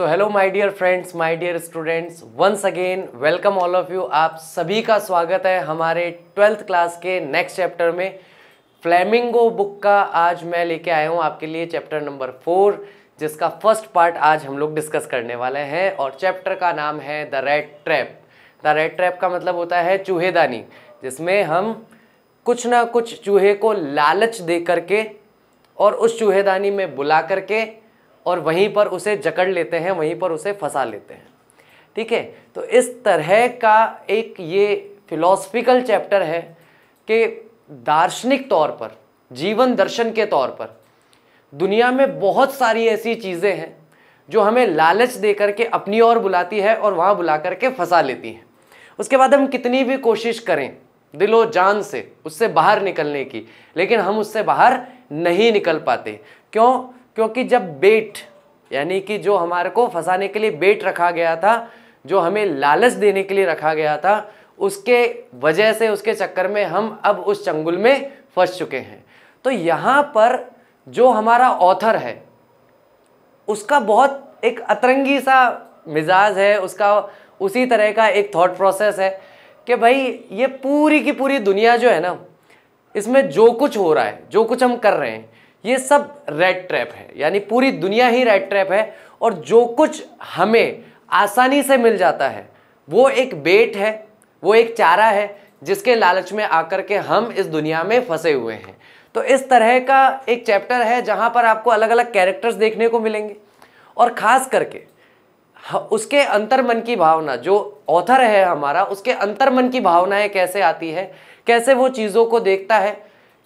so hello my dear friends my dear students once again welcome all of you आप सभी का स्वागत है हमारे ट्वेल्थ क्लास के नेक्स्ट चैप्टर में फ्लेमिंगो बुक का आज मैं लेके आया हूँ आपके लिए चैप्टर नंबर फोर जिसका फर्स्ट पार्ट आज हम लोग डिस्कस करने वाले हैं और चैप्टर का नाम है the red trap the red trap का मतलब होता है चूहेदानी जिसमें हम कुछ ना कुछ चूहे को लालच दे करके और उस चूहेदानी में बुला करके और वहीं पर उसे जकड़ लेते हैं वहीं पर उसे फंसा लेते हैं ठीक है तो इस तरह का एक ये फिलोसफिकल चैप्टर है कि दार्शनिक तौर पर जीवन दर्शन के तौर पर दुनिया में बहुत सारी ऐसी चीज़ें हैं जो हमें लालच दे करके अपनी ओर बुलाती है और वहाँ बुला करके फंसा लेती हैं उसके बाद हम कितनी भी कोशिश करें दिलो जान से उससे बाहर निकलने की लेकिन हम उससे बाहर नहीं निकल पाते क्यों क्योंकि जब बेट यानी कि जो हमारे को फंसाने के लिए बेट रखा गया था जो हमें लालच देने के लिए रखा गया था उसके वजह से उसके चक्कर में हम अब उस चंगुल में फंस चुके हैं तो यहाँ पर जो हमारा ऑथर है उसका बहुत एक अतरंगी सा मिजाज है उसका उसी तरह का एक थॉट प्रोसेस है कि भाई ये पूरी की पूरी दुनिया जो है ना इसमें जो कुछ हो रहा है जो कुछ हम कर रहे हैं ये सब रेड ट्रैप है यानी पूरी दुनिया ही रेड ट्रैप है और जो कुछ हमें आसानी से मिल जाता है वो एक बेट है वो एक चारा है जिसके लालच में आकर के हम इस दुनिया में फंसे हुए हैं तो इस तरह का एक चैप्टर है जहाँ पर आपको अलग अलग कैरेक्टर्स देखने को मिलेंगे और ख़ास करके उसके अंतर्मन की भावना जो ऑथर है हमारा उसके अंतर्मन की भावनाएं कैसे आती है कैसे वो चीज़ों को देखता है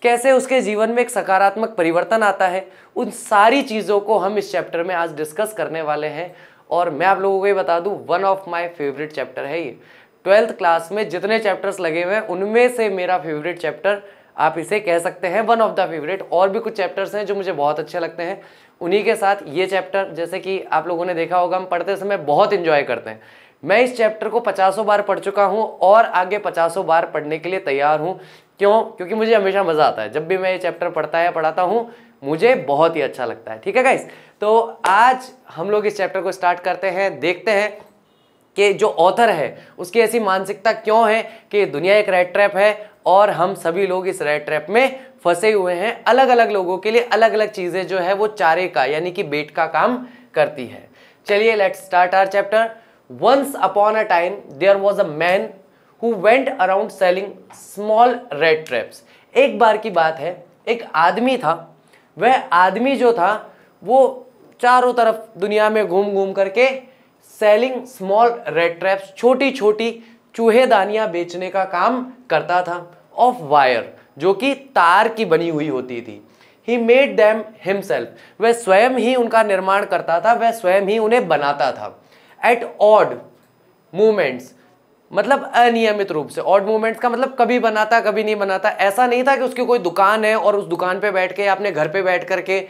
कैसे उसके जीवन में एक सकारात्मक परिवर्तन आता है उन सारी चीज़ों को हम इस चैप्टर में आज डिस्कस करने वाले हैं और मैं आप लोगों को ये बता दूँ one of my favourite chapter है ये ट्वेल्थ क्लास में जितने चैप्टर्स लगे हुए हैं उनमें से मेरा फेवरेट चैप्टर आप इसे कह सकते हैं वन ऑफ द फेवरेट और भी कुछ चैप्टर्स हैं जो मुझे बहुत अच्छे लगते हैं उन्हीं के साथ ये चैप्टर जैसे कि आप लोगों ने देखा होगा हम पढ़ते समय बहुत इन्जॉय करते हैं मैं इस चैप्टर को पचासों बार पढ़ चुका हूँ और आगे पचासों बार पढ़ने के लिए तैयार हूँ क्यों क्योंकि मुझे हमेशा मज़ा आता है जब भी मैं ये चैप्टर पढ़ता है पढ़ाता हूँ मुझे बहुत ही अच्छा लगता है ठीक है गाइस तो आज हम लोग इस चैप्टर को स्टार्ट करते हैं देखते हैं कि जो ऑथर है उसकी ऐसी मानसिकता क्यों है कि दुनिया एक रेड ट्रैप है और हम सभी लोग इस रेड ट्रैप में फंसे हुए हैं अलग अलग लोगों के लिए अलग अलग चीज़ें जो है वो चारे का यानी कि बेट का काम करती है चलिए let's start our chapter once upon a time there was a man who went around selling small red traps एक बार की बात है एक आदमी था वह आदमी जो था वो चारों तरफ दुनिया में घूम घूम करके सेलिंग स्मॉल रेड ट्रैप्स छोटी छोटी चूहे दानियाँ बेचने का काम करता था ऑफ वायर जो कि तार की बनी हुई होती थी ही मेड दैम हिमसेल्फ वह स्वयं ही उनका निर्माण करता था वह स्वयं ही उन्हें बनाता था एट ऑड मूमेंट्स मतलब अनियमित रूप से ऑड मूवमेंट्स का मतलब कभी बनाता कभी नहीं बनाता ऐसा नहीं था कि उसकी कोई दुकान है और उस दुकान पे बैठ के अपने घर पे बैठ करके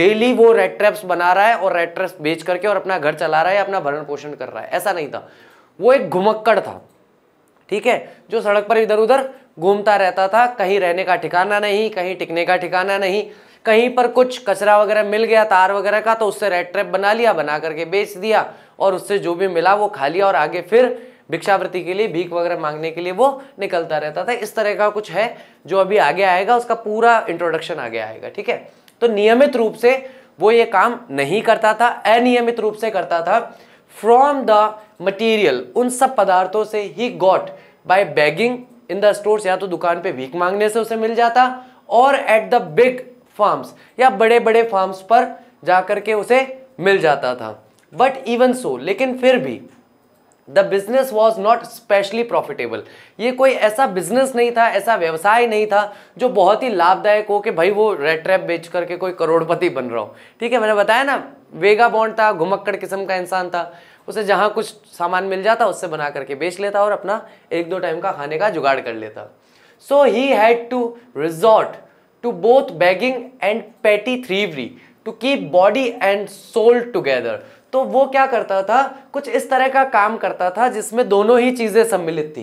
डेली वो रेड ट्रैप्स बना रहा है और रेड ट्रैप्स बेच करके और अपना घर चला रहा है अपना भरण पोषण कर रहा है ऐसा नहीं था वो एक घुमक्कड़ था ठीक है जो सड़क पर इधर उधर घूमता रहता था कहीं रहने का ठिकाना नहीं कहीं टिकने का ठिकाना नहीं कहीं पर कुछ कचरा वगैरह मिल गया तार वगैरह का तो उससे रेड ट्रैप बना लिया बना करके बेच दिया और उससे जो भी मिला वो खा लिया और आगे फिर भिक्षावृत्ति के लिए भीख वगैरह मांगने के लिए वो निकलता रहता था इस तरह का कुछ है जो अभी आगे आएगा उसका पूरा इंट्रोडक्शन आगे आएगा ठीक है तो नियमित रूप से वो ये काम नहीं करता था अनियमित रूप से करता था फ्रॉम द मटीरियल उन सब पदार्थों से ही got by begging in the store या तो दुकान पे भीख मांगने से उसे मिल जाता और एट द बिग फार्म्स या बड़े बड़े फार्म्स पर जाकर के उसे मिल जाता था बट इवन सो लेकिन फिर भी the business was not specially profitable ये कोई ऐसा बिजनेस नहीं था ऐसा व्यवसाय नहीं था जो बहुत ही लाभदायक हो कि भाई वो रेड ट्रैप बेच करके कोई करोड़पति बन रहा हो ठीक है मैंने बताया ना वेगा बॉन्ड था घुमक्कड़ किस्म का इंसान था उसे जहाँ कुछ सामान मिल जाता उससे बना करके बेच लेता और अपना एक दो टाइम का खाने का जुगाड़ कर लेता so he had to resort to both begging and petty thievery to keep body and soul together तो वो क्या करता था कुछ इस तरह का काम करता था जिसमें दोनों ही चीज़ें सम्मिलित थी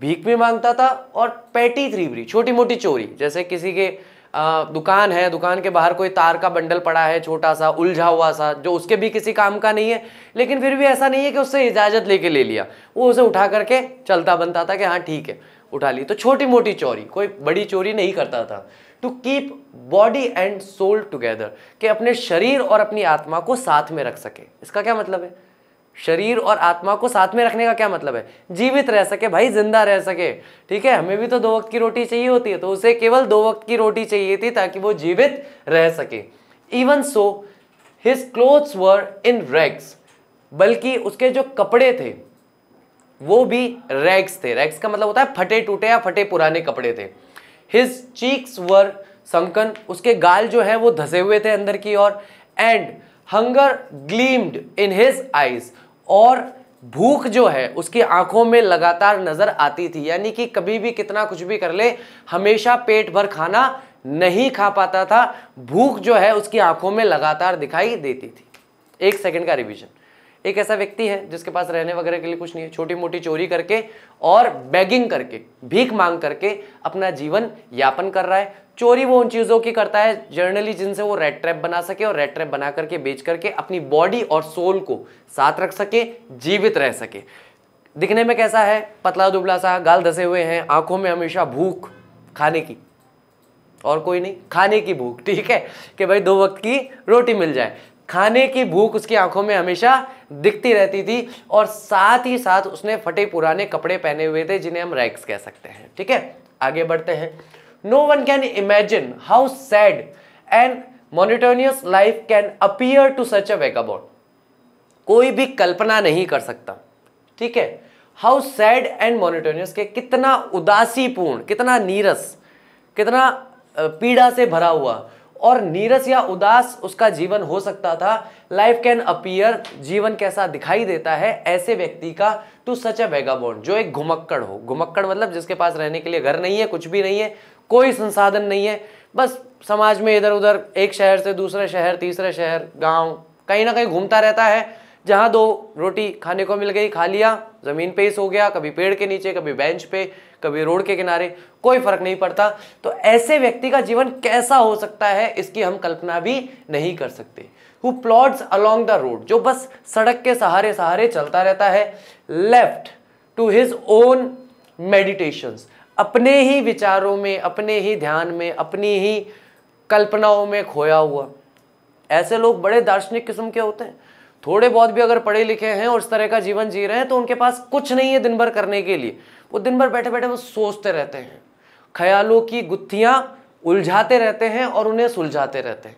भीख भी मांगता था और पैटी थ्रीबरी छोटी मोटी चोरी जैसे किसी के आ, दुकान है दुकान के बाहर कोई तार का बंडल पड़ा है छोटा सा उलझा हुआ सा जो उसके भी किसी काम का नहीं है लेकिन फिर भी ऐसा नहीं है कि उससे इजाज़त लेके ले लिया वो उसे उठा करके चलता बनता था कि हाँ ठीक है उठा ली तो छोटी मोटी चोरी कोई बड़ी चोरी नहीं करता था to keep body and soul together कि अपने शरीर और अपनी आत्मा को साथ में रख सके इसका क्या मतलब है शरीर और आत्मा को साथ में रखने का क्या मतलब है जीवित रह सके भाई जिंदा रह सके ठीक है हमें भी तो दो वक्त की रोटी चाहिए होती है तो उसे केवल दो वक्त की रोटी चाहिए थी ताकि वो जीवित रह सके even so his clothes were in rags बल्कि उसके जो कपड़े थे वो भी रैग्स थे रैग्स का मतलब होता है फटे टूटे या फटे पुराने कपड़े थे हिज चीक्स वर संकन उसके गाल जो है वो धसे हुए थे अंदर की ओर and hunger gleamed in his eyes और भूख जो है उसकी आंखों में लगातार नजर आती थी यानी कि कभी भी कितना कुछ भी कर ले हमेशा पेट भर खाना नहीं खा पाता था भूख जो है उसकी आंखों में लगातार दिखाई देती थी एक सेकंड का रिवीजन एक ऐसा व्यक्ति है जिसके पास रहने वगैरह के लिए कुछ नहीं है छोटी मोटी चोरी करके और बैगिंग करके भीख मांग करके अपना जीवन यापन कर रहा है चोरी वो उन चीज़ों की करता है जर्नली जिनसे वो रेड ट्रैप बना सके और रेड ट्रैप बना करके बेच करके अपनी बॉडी और सोल को साथ रख सके जीवित रह सके दिखने में कैसा है पतला दुबला सा गाल धसे हुए हैं आंखों में हमेशा भूख खाने की और कोई नहीं खाने की भूख ठीक है कि भाई दो वक्त की रोटी मिल जाए खाने की भूख उसकी आंखों में हमेशा दिखती रहती थी और साथ ही साथ उसने फटे पुराने कपड़े पहने हुए थे जिन्हें हम रैक्स कह सकते हैं ठीक है आगे बढ़ते हैं no one can imagine how sad and monotonous life can appear to such a vagabond कोई भी कल्पना नहीं कर सकता ठीक है हाउ सैड एंड मोनिटोनियस के कितना उदासीपूर्ण कितना नीरस कितना पीड़ा से भरा हुआ और नीरस या उदास उसका जीवन हो सकता था लाइफ कैन अपियर जीवन कैसा दिखाई देता है ऐसे व्यक्ति का टू सच ए वेगाबॉन्ड जो एक घुमक्कड़ हो घुमक्कड़ मतलब जिसके पास रहने के लिए घर नहीं है कुछ भी नहीं है कोई संसाधन नहीं है बस समाज में इधर उधर एक शहर से दूसरे शहर तीसरे शहर गाँव कहीं ना कहीं घूमता रहता है जहाँ दो रोटी खाने को मिल गई खा लिया ज़मीन पे ही सो गया कभी पेड़ के नीचे कभी बेंच पे कभी रोड के किनारे कोई फर्क नहीं पड़ता तो ऐसे व्यक्ति का जीवन कैसा हो सकता है इसकी हम कल्पना भी नहीं कर सकते who plods along the road जो बस सड़क के सहारे सहारे चलता रहता है left to his own meditations अपने ही विचारों में अपने ही ध्यान में अपनी ही कल्पनाओं में खोया हुआ ऐसे लोग बड़े दार्शनिक किस्म के होते हैं थोड़े बहुत भी अगर पढ़े लिखे हैं और इस तरह का जीवन जी रहे हैं तो उनके पास कुछ नहीं है दिन भर करने के लिए वो दिन भर बैठे बैठे वो सोचते रहते हैं ख्यालों की गुत्थियाँ उलझाते रहते हैं और उन्हें सुलझाते रहते हैं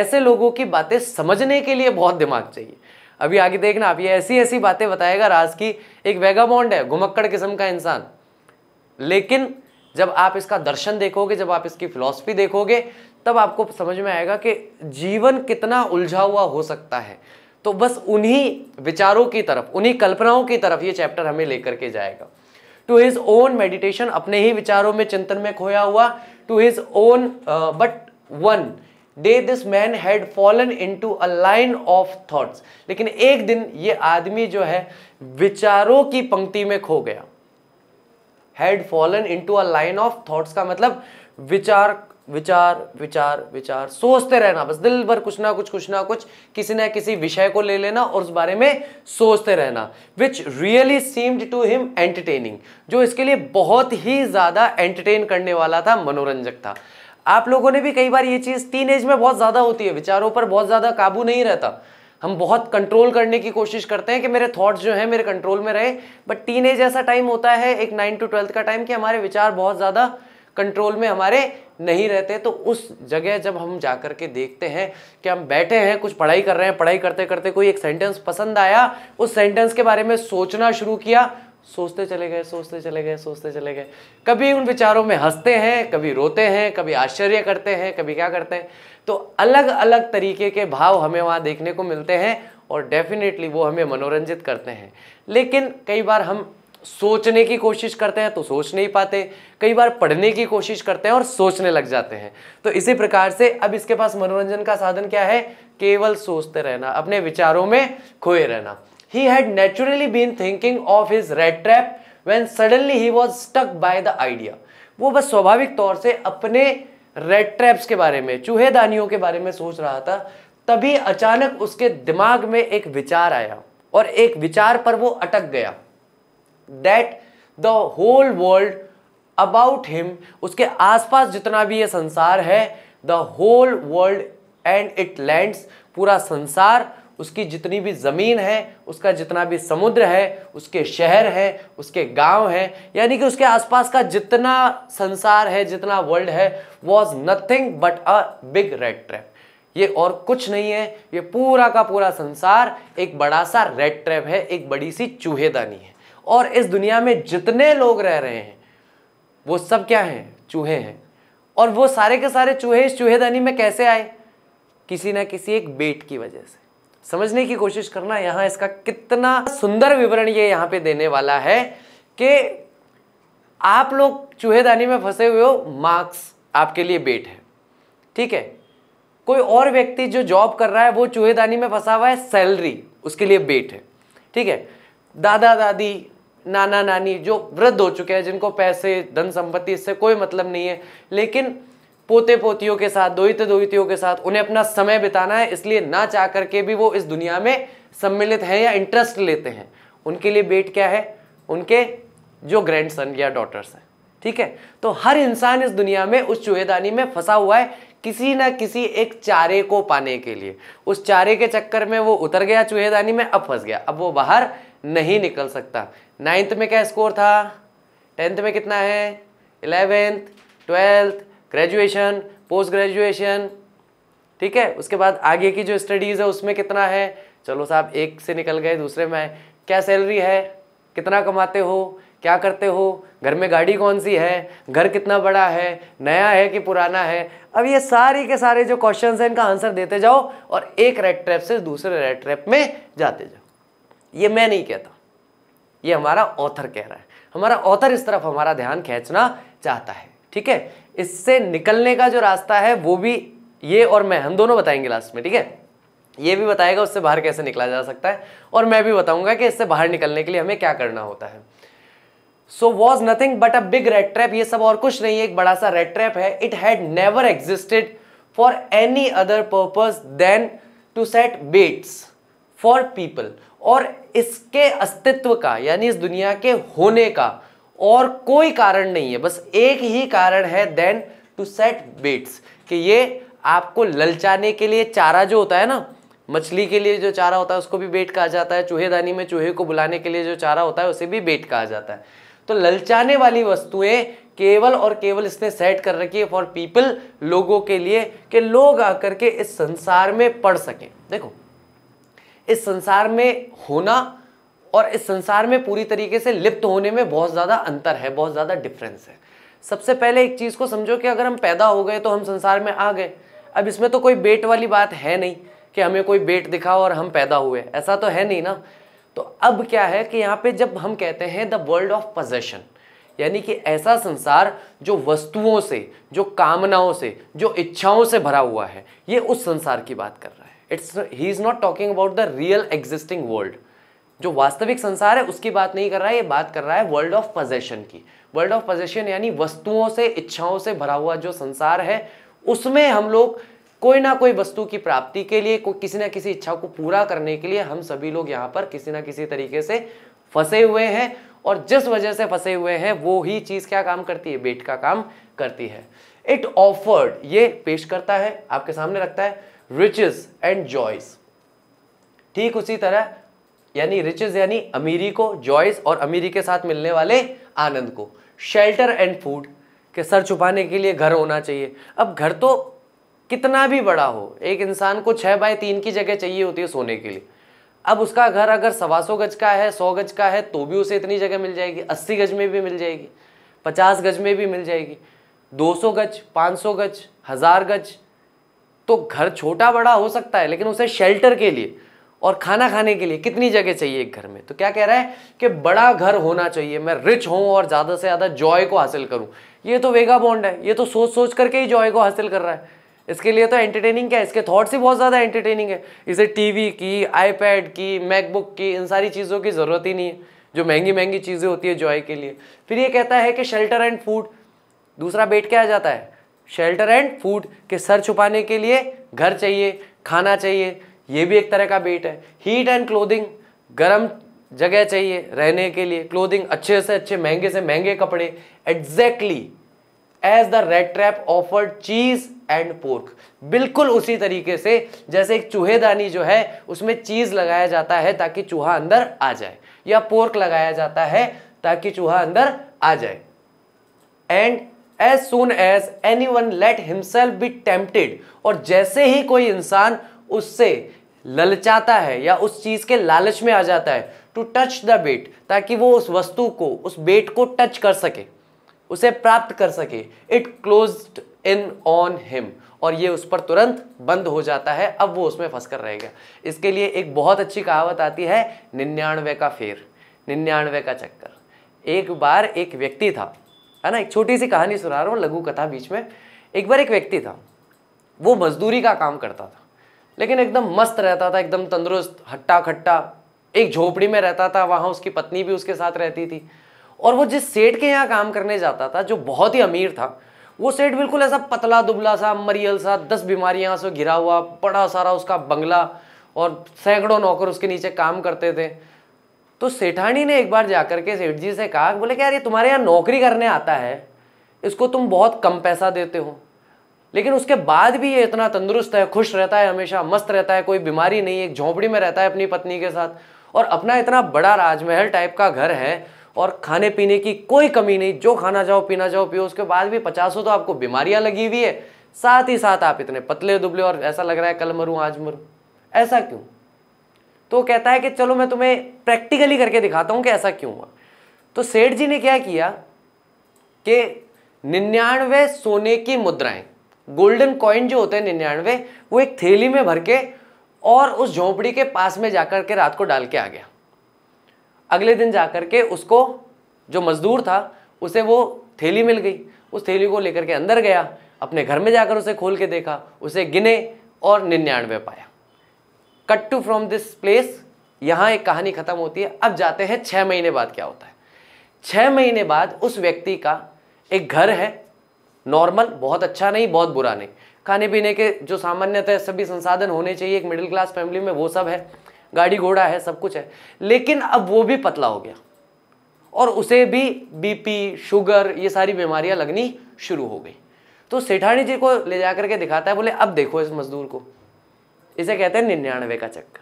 ऐसे लोगों की बातें समझने के लिए बहुत दिमाग चाहिए अभी आगे देखना आप ये ऐसी ऐसी बातें बताएगा राज की एक वेगाबॉन्ड है घुमक्कड़ किस्म का इंसान लेकिन जब आप इसका दर्शन देखोगे जब आप इसकी फिलॉसफी देखोगे तब आपको समझ में आएगा कि जीवन कितना उलझा हुआ हो सकता है तो बस उन्हीं विचारों की तरफ उन्हीं कल्पनाओं की तरफ ये चैप्टर हमें लेकर के जाएगा टू हिज ओन मेडिटेशन अपने ही विचारों में चिंतन में खोया हुआ to his own but one day this man had fallen into a line of thoughts लेकिन एक दिन ये आदमी जो है विचारों की पंक्ति में खो गया had fallen into a line of thoughts का मतलब विचार विचार विचार विचार सोचते रहना बस दिल भर कुछ ना कुछ कुछ ना कुछ किसी ना किसी विषय को ले लेना और उस बारे में सोचते रहना which really seemed to him entertaining जो इसके लिए बहुत ही ज़्यादा एंटरटेन करने वाला था मनोरंजक था आप लोगों ने भी कई बार ये चीज़ टीन एज में बहुत ज़्यादा होती है विचारों पर बहुत ज़्यादा काबू नहीं रहता हम बहुत कंट्रोल करने की कोशिश करते हैं कि मेरे थॉट्स जो हैं मेरे कंट्रोल में रहे बट टीन एज ऐसा टाइम होता है एक नाइन टू ट्वेल्थ का टाइम कि हमारे विचार बहुत ज़्यादा कंट्रोल में हमारे नहीं रहते तो उस जगह जब हम जा कर के देखते हैं कि हम बैठे हैं कुछ पढ़ाई कर रहे हैं पढ़ाई करते करते कोई एक सेंटेंस पसंद आया उस सेंटेंस के बारे में सोचना शुरू किया सोचते चले गए सोचते चले गए सोचते चले गए कभी उन विचारों में हंसते हैं कभी रोते हैं कभी आश्चर्य करते हैं कभी क्या करते हैं तो अलग अलग तरीके के भाव हमें वहाँ देखने को मिलते हैं और डेफिनेटली वो हमें मनोरंजित करते हैं लेकिन कई बार हम सोचने की कोशिश करते हैं तो सोच नहीं पाते कई बार पढ़ने की कोशिश करते हैं और सोचने लग जाते हैं तो इसी प्रकार से अब इसके पास मनोरंजन का साधन क्या है केवल सोचते रहना अपने विचारों में खोए रहना ही had naturally been thinking of his red trap when suddenly he was stuck by the idea वो बस स्वाभाविक तौर से अपने रेड ट्रैप्स के बारे में चूहेदानियों के बारे में सोच रहा था तभी अचानक उसके दिमाग में एक विचार आया और एक विचार पर वो अटक गया that the whole world about him उसके आसपास जितना भी ये संसार है the whole world and it lands पूरा संसार उसकी जितनी भी ज़मीन है उसका जितना भी समुद्र है उसके शहर है उसके गांव है यानी कि उसके आसपास का जितना संसार है जितना वर्ल्ड है was nothing but a big red trap ये और कुछ नहीं है ये पूरा का पूरा संसार एक बड़ा सा रेड ट्रैप है एक बड़ी सी चूहेदानी है और इस दुनिया में जितने लोग रह रहे हैं वो सब क्या हैं चूहे हैं और वो सारे के सारे चूहे इस चूहेदानी में कैसे आए किसी ना किसी एक बेट की वजह से समझने की कोशिश करना यहाँ इसका कितना सुंदर विवरण ये यहाँ पे देने वाला है कि आप लोग चूहेदानी में फंसे हुए हो मार्क्स आपके लिए बेट है ठीक है कोई और व्यक्ति जो जॉब कर रहा है वो चूहेदानी में फंसा हुआ है सैलरी उसके लिए बेट है ठीक है दादा दादी नाना नानी जो वृद्ध हो चुके हैं जिनको पैसे धन संपत्ति इससे कोई मतलब नहीं है लेकिन पोते पोतियों के साथ दोहित दोहितियों के साथ उन्हें अपना समय बिताना है इसलिए ना चाह करके भी वो इस दुनिया में सम्मिलित हैं या इंटरेस्ट लेते हैं उनके लिए बेट क्या है उनके जो ग्रैंड सन या डॉटर्स हैं ठीक है तो हर इंसान इस दुनिया में उस चूहेदानी में फंसा हुआ है किसी ना किसी एक चारे को पाने के लिए उस चारे के चक्कर में वो उतर गया चूहेदानी में अब फंस गया अब वो बाहर नहीं निकल सकता नाइन्थ में क्या स्कोर था टेंथ में कितना है eleventh twelfth graduation post graduation ठीक है उसके बाद आगे की जो स्टडीज़ है उसमें कितना है चलो साहब एक से निकल गए दूसरे में क्या सैलरी है कितना कमाते हो क्या करते हो घर में गाड़ी कौन सी है घर कितना बड़ा है नया है कि पुराना है अब ये सारे के सारे जो क्वेश्चंस हैं इनका आंसर देते जाओ और एक रेड ट्रैप से दूसरे रेड ट्रैप में जाते जाओ ये मैं नहीं कहता ये हमारा ऑथर कह रहा है हमारा ऑथर इस तरफ हमारा ध्यान खींचना चाहता है ठीक है इससे निकलने का जो रास्ता है वो भी ये और मैं हम दोनों बताएंगे लास्ट में ठीक है ये भी बताएगा उससे बाहर कैसे निकला जा सकता है और मैं भी बताऊंगा कि इससे बाहर निकलने के लिए हमें क्या करना होता है so was nothing but a big red trap ये सब और कुछ नहीं है एक बड़ा सा रेड ट्रैप है it had never existed for any other purpose than to set baits for people और इसके अस्तित्व का यानी इस दुनिया के होने का और कोई कारण नहीं है बस एक ही कारण है देन टू सेट बेट्स कि ये आपको ललचाने के लिए चारा जो होता है ना मछली के लिए जो चारा होता है उसको भी बेट कहा जाता है चूहेदानी में चूहे को बुलाने के लिए जो चारा होता है उसे भी बेट कहा जाता है तो ललचाने वाली वस्तुएं केवल और केवल इसने सेट कर रखी है फॉर पीपल लोगों के लिए कि लोग आकर के इस संसार में पढ़ सकें देखो इस संसार में होना और इस संसार में पूरी तरीके से लिप्त होने में बहुत ज़्यादा अंतर है बहुत ज़्यादा डिफरेंस है सबसे पहले एक चीज़ को समझो कि अगर हम पैदा हो गए तो हम संसार में आ गए अब इसमें तो कोई बेट वाली बात है नहीं कि हमें कोई बेट दिखा और हम पैदा हुए ऐसा तो है नहीं ना तो अब क्या है कि यहाँ पे जब हम कहते हैं द वर्ल्ड ऑफ पजेशन यानी कि ऐसा संसार जो वस्तुओं से जो कामनाओं से जो इच्छाओं से भरा हुआ है ये उस संसार की बात कर रहा है it's he is not talking about the real existing world जो वास्तविक संसार है उसकी बात नहीं कर रहा है ये बात कर रहा है वर्ल्ड ऑफ पजेशन की वर्ल्ड ऑफ पजेशन यानी वस्तुओं से इच्छाओं से भरा हुआ जो संसार है उसमें हम लोग कोई ना कोई वस्तु की प्राप्ति के लिए कोई किसी ना किसी इच्छा को पूरा करने के लिए हम सभी लोग यहाँ पर किसी ना किसी तरीके से फंसे हुए हैं और जिस वजह से फंसे हुए हैं वो ही चीज़ क्या काम करती है बेट का काम करती है इट ऑफर्ड ये पेश करता है आपके सामने रखता है riches एंड जॉयस ठीक उसी तरह यानी riches यानी अमीरी को जॉयस और अमीरी के साथ मिलने वाले आनंद को शेल्टर एंड फूड के सर छुपाने के लिए घर होना चाहिए अब घर तो कितना भी बड़ा हो एक इंसान को छः बाय तीन की जगह चाहिए होती है सोने के लिए अब उसका घर अगर सवा सौ गज का है सौ गज का है तो भी उसे इतनी जगह मिल जाएगी अस्सी गज में भी मिल जाएगी पचास गज में भी मिल जाएगी दो सौ गज पाँच सौ गज हज़ार गज तो घर छोटा बड़ा हो सकता है लेकिन उसे शेल्टर के लिए और खाना खाने के लिए कितनी जगह चाहिए एक घर में तो क्या कह रहा है कि बड़ा घर होना चाहिए मैं रिच हूँ और ज़्यादा से ज़्यादा जॉय को हासिल करूँ ये तो वेगा बॉन्ड है ये तो सोच सोच करके ही जॉय को हासिल कर रहा है इसके लिए तो एंटरटेनिंग क्या है इसके थॉट्स ही बहुत ज़्यादा एंटरटेनिंग है इसे टीवी की आईपैड की मैकबुक की इन सारी चीज़ों की ज़रूरत ही नहीं है जो महंगी महंगी चीज़ें होती है जॉय के लिए फिर ये कहता है कि शेल्टर एंड फूड दूसरा बेट क्या आ जाता है शेल्टर एंड फूड के सर छुपाने के लिए घर चाहिए खाना चाहिए ये भी एक तरह का बेट है हीट एंड क्लोदिंग गर्म जगह चाहिए रहने के लिए क्लोदिंग अच्छे से अच्छे महंगे से महंगे कपड़े exactly as the red trap offered cheese and pork बिल्कुल उसी तरीके से जैसे एक चूहेदानी जो है उसमें चीज लगाया जाता है ताकि चूहा अंदर आ जाए या पोर्क लगाया जाता है ताकि चूहा अंदर आ जाए and as soon as anyone let himself be tempted और जैसे ही कोई इंसान उससे ललचाता है या उस चीज़ के लालच में आ जाता है टू टच द बेट ताकि वो उस वस्तु को उस बेट को टच कर सके उसे प्राप्त कर सके it closed in on him और ये उस पर तुरंत बंद हो जाता है अब वो उसमें फंस कर रहेगा इसके लिए एक बहुत अच्छी कहावत आती है निन्यानवे का फेर निन्यानवे का चक्कर एक बार एक व्यक्ति था है ना एक छोटी सी कहानी सुना रहा हूँ लघु कथा बीच में एक बार एक व्यक्ति था वो मजदूरी का काम करता था लेकिन एकदम मस्त रहता था एकदम तंदुरुस्त हट्टा खट्टा एक झोपड़ी में रहता था वहाँ उसकी पत्नी भी उसके साथ रहती थी और वो जिस सेठ के यहाँ काम करने जाता था जो बहुत ही अमीर था वो सेठ बिल्कुल ऐसा पतला दुबला सा मरियल सा दस बीमारियाँ से घिरा हुआ बड़ा सारा उसका बंगला और सैकड़ों नौकर उसके नीचे काम करते थे तो सेठानी ने एक बार जाकर के सेठ जी से कहा बोले कि यार ये तुम्हारे यहाँ नौकरी करने आता है इसको तुम बहुत कम पैसा देते हो लेकिन उसके बाद भी ये इतना तंदुरुस्त है खुश रहता है हमेशा मस्त रहता है कोई बीमारी नहीं एक झोंपड़ी में रहता है अपनी पत्नी के साथ और अपना इतना बड़ा राजमहल टाइप का घर है और खाने पीने की कोई कमी नहीं जो खाना जाओ पीना जाओ पियो उसके बाद भी हो तो आपको बीमारियां लगी हुई है साथ ही साथ आप इतने पतले दुबले और ऐसा लग रहा है कल मरूँ आज मरूँ ऐसा क्यों तो कहता है कि चलो मैं तुम्हें प्रैक्टिकली करके दिखाता हूँ कि ऐसा क्यों हुआ तो सेठ जी ने क्या किया कि निन्यानवे सोने की मुद्राएं गोल्डन कॉइन जो होते हैं निन्यानवे वो एक थैली में भर के और उस झोंपड़ी के पास में जाकर के रात को डाल के आ गया अगले दिन जाकर के उसको जो मजदूर था उसे वो थैली मिल गई उस थैली को लेकर के अंदर गया अपने घर में जाकर उसे खोल के देखा उसे गिने और निन्यानवे पाया cut to from this place यहाँ एक कहानी खत्म होती है अब जाते हैं छः महीने बाद क्या होता है छः महीने बाद उस व्यक्ति का एक घर है नॉर्मल बहुत अच्छा नहीं बहुत बुरा नहीं खाने पीने के जो सामान्यतः सभी संसाधन होने चाहिए एक मिडिल क्लास फैमिली में वो सब है गाड़ी घोड़ा है सब कुछ है लेकिन अब वो भी पतला हो गया और उसे भी बीपी शुगर ये सारी बीमारियां लगनी शुरू हो गई तो सेठानी जी को ले जा करके दिखाता है बोले अब देखो इस मजदूर को इसे कहते हैं निन्यानवे का चक्कर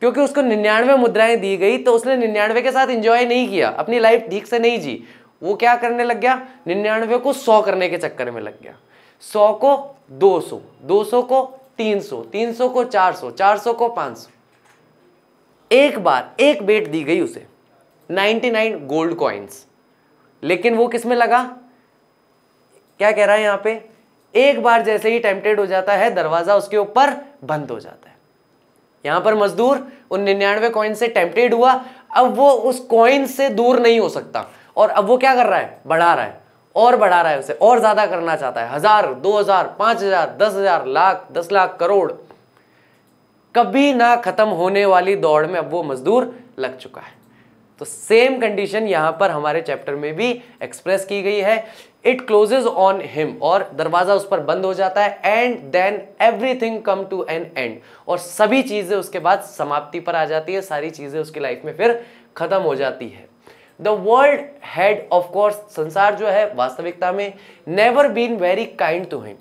क्योंकि उसको निन्यानवे मुद्राएं दी गई तो उसने निन्यानवे के साथ इंजॉय नहीं किया अपनी लाइफ ठीक से नहीं जी वो क्या करने लग गया निन्यानवे को सौ करने के चक्कर में लग गया सौ को दो सौ दो सौ को तीन सौ तीन सौ को चार सौ चार सौ को पांच सौ एक बार एक बेट दी गई उसे नाइनटी नाइन गोल्ड कॉइन्स लेकिन वो किसमें लगा क्या कह रहा है यहां पे एक बार जैसे ही टेम्पटेड हो जाता है दरवाजा उसके ऊपर बंद हो जाता है यहां पर मजदूर उन निन्यानवे कॉइन से टेम्पटेड हुआ अब वो उस कॉइन से दूर नहीं हो सकता और अब वो क्या कर रहा है बढ़ा रहा है और बढ़ा रहा है उसे और ज्यादा करना चाहता है हजार दो हजार पांच हजार दस हजार लाख दस लाख करोड़ कभी ना खत्म होने वाली दौड़ में अब वो मजदूर लग चुका है तो सेम कंडीशन यहां पर हमारे चैप्टर में भी एक्सप्रेस की गई है इट क्लोजेज ऑन हिम और दरवाजा उस पर बंद हो जाता है and then everything come to an end और सभी चीजें उसके बाद समाप्ति पर आ जाती है सारी चीजें उसकी लाइफ में फिर खत्म हो जाती है द वर्ल्ड हैड ऑफकोर्स संसार जो है वास्तविकता में never been very kind to him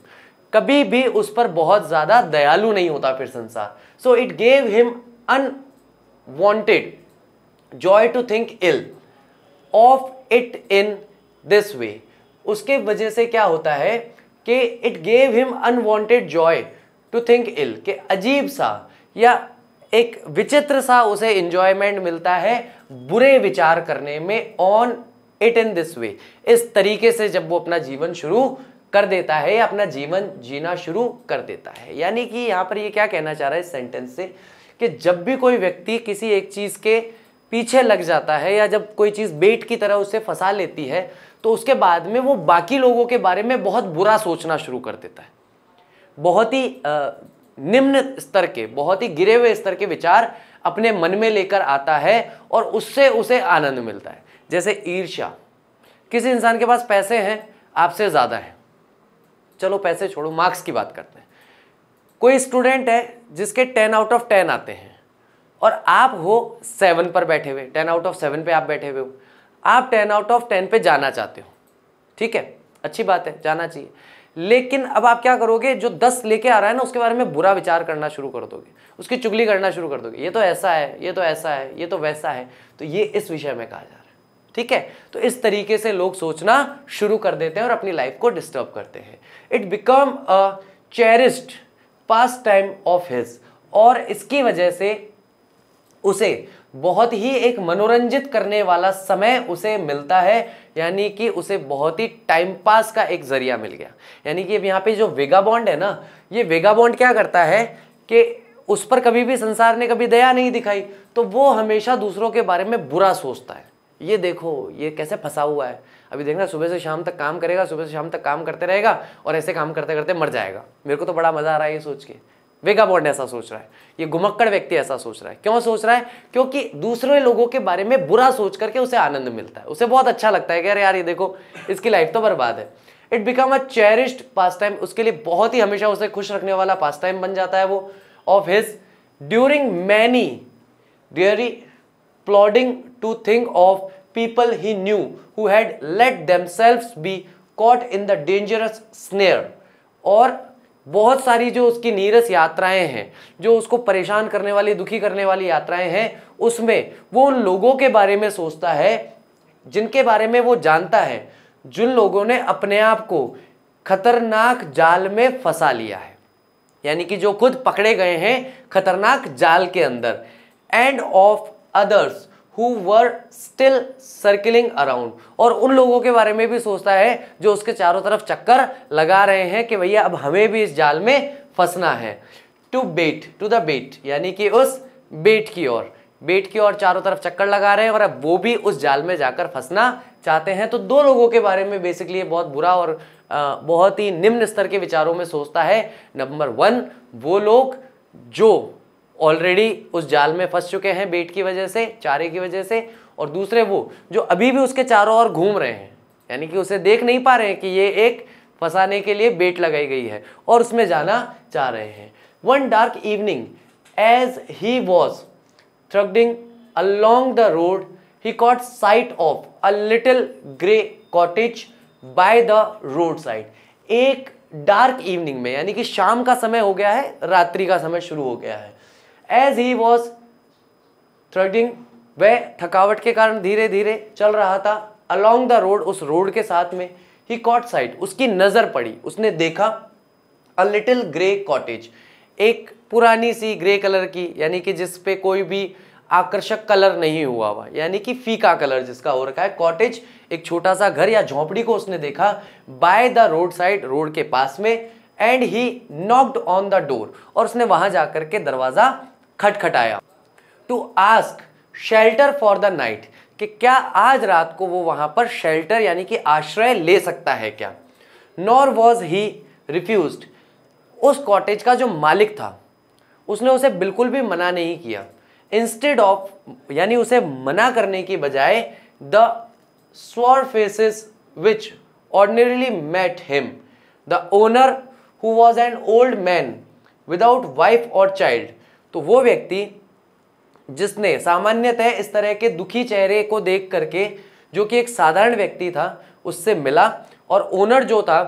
कभी भी उस पर बहुत ज्यादा दयालु नहीं होता फिर संसार so it gave him unwanted joy to think ill of it in this way उसके वजह से क्या होता है कि it gave him unwanted joy to think ill कि अजीब सा या एक विचित्र सा उसे इंजॉयमेंट मिलता है बुरे विचार करने में on it in this way इस तरीके से जब वो अपना जीवन शुरू कर देता है या अपना जीवन जीना शुरू कर देता है यानी कि यहाँ पर ये क्या कहना चाह रहा है इस सेंटेंस से कि जब भी कोई व्यक्ति किसी एक चीज़ के पीछे लग जाता है या जब कोई चीज़ बेट की तरह उसे फंसा लेती है तो उसके बाद में वो बाकी लोगों के बारे में बहुत बुरा सोचना शुरू कर देता है बहुत ही निम्न स्तर के बहुत ही गिरे हुए स्तर के विचार अपने मन में लेकर आता है और उससे उसे आनंद मिलता है जैसे ईर्ष्या किसी इंसान के पास पैसे हैं आपसे ज़्यादा है चलो पैसे छोड़ो मार्क्स की बात करते हैं कोई स्टूडेंट है जिसके टेन आउट ऑफ टेन आते हैं और आप हो सेवन पर बैठे हुए टेन आउट ऑफ सेवन पे आप बैठे हुए हो आप टेन आउट ऑफ टेन पे जाना चाहते हो ठीक है अच्छी बात है जाना चाहिए लेकिन अब आप क्या करोगे जो दस लेके आ रहा है ना उसके बारे में बुरा विचार करना शुरू कर दोगे उसकी चुगली करना शुरू कर दोगे ये तो ऐसा है ये तो ऐसा है ये तो वैसा है तो ये इस विषय में कहा जा रहा है ठीक है तो इस तरीके से लोग सोचना शुरू कर देते हैं और अपनी लाइफ को डिस्टर्ब करते हैं it become a cherished pastime of his और इसकी वजह से उसे बहुत ही एक मनोरंजित करने वाला समय उसे मिलता है यानी कि उसे बहुत ही टाइम पास का एक जरिया मिल गया यानी कि अब यहाँ पे जो वेगा बॉन्ड है ना ये वेगा बॉन्ड क्या करता है कि उस पर कभी भी संसार ने कभी दया नहीं दिखाई तो वो हमेशा दूसरों के बारे में बुरा सोचता है ये देखो ये कैसे फंसा हुआ है अभी देखना सुबह से शाम तक काम करेगा सुबह से शाम तक काम करते रहेगा और ऐसे काम करते करते मर जाएगा मेरे को तो बड़ा मज़ा आ रहा है ये सोच के वेगाबॉन्ड ऐसा सोच रहा है ये घुमक्कड़ व्यक्ति ऐसा सोच रहा है क्यों सोच रहा है क्योंकि दूसरे लोगों के बारे में बुरा सोच करके उसे आनंद मिलता है उसे बहुत अच्छा लगता है कि अरे यार ये देखो इसकी लाइफ तो बर्बाद है it become a cherished pastime उसके लिए बहुत ही हमेशा उसे खुश रखने वाला पास टाइम बन जाता है वो of his during many dreary plodding to think of people he knew who had let self be caught in the dangerous snare और बहुत सारी जो उसकी नीरस यात्राएं हैं जो उसको परेशान करने वाली दुखी करने वाली यात्राएं हैं उसमें वो उन लोगों के बारे में सोचता है जिनके बारे में वो जानता है जिन लोगों ने अपने आप को खतरनाक जाल में फंसा लिया है यानी कि जो खुद पकड़े गए हैं खतरनाक जाल के अंदर and of others who were still circling around और उन लोगों के बारे में भी सोचता है जो उसके चारों तरफ चक्कर लगा रहे हैं कि भैया अब हमें भी इस जाल में फंसना है to bait to the bait यानी कि उस बेट की ओर बेट की ओर चारों तरफ चक्कर लगा रहे हैं और अब वो भी उस जाल में जाकर फंसना चाहते हैं तो दो लोगों के बारे में बेसिकली ये बहुत बुरा और आ, बहुत ही निम्न स्तर के विचारों में सोचता है नंबर वन वो लोग जो ऑलरेडी उस जाल में फंस चुके हैं बेट की वजह से चारे की वजह से और दूसरे वो जो अभी भी उसके चारों ओर घूम रहे हैं यानी कि उसे देख नहीं पा रहे हैं कि ये एक फंसाने के लिए बेट लगाई गई है और उसमें जाना चाह रहे हैं one dark evening as he was along the road he caught sight of a little grey cottage by the roadside एक डार्क इवनिंग में यानी कि शाम का समय हो गया है रात्रि का समय शुरू हो गया है एज ही वॉज थ्रेडिंग वह थकावट के कारण धीरे धीरे चल रहा था अलॉन्ग द रोड उस रोड के साथ में ही कॉट साइट उसकी नज़र पड़ी उसने देखा अ लिटिल ग्रे कॉटेज एक पुरानी सी ग्रे कलर की यानी कि जिस पे कोई भी आकर्षक कलर नहीं हुआ हुआ यानी कि फीका कलर जिसका हो रखा है कॉटेज एक छोटा सा घर या झोपड़ी को उसने देखा by the roadside road के पास में and he knocked on the door और उसने वहां जाकर के दरवाज़ा खटखटाया to ask shelter for the night कि क्या आज रात को वो वहाँ पर शेल्टर यानी कि आश्रय ले सकता है क्या नॉर वॉज ही रिफ्यूज उस कॉटेज का जो मालिक था उसने उसे बिल्कुल भी मना नहीं किया इंस्टेड ऑफ यानी उसे मना करने की बजाय the sour faces which ordinarily met him the owner who was an old man without wife और चाइल्ड तो वो व्यक्ति जिसने सामान्यतः इस तरह के दुखी चेहरे को देख करके जो कि एक साधारण व्यक्ति था उससे मिला और ओनर जो था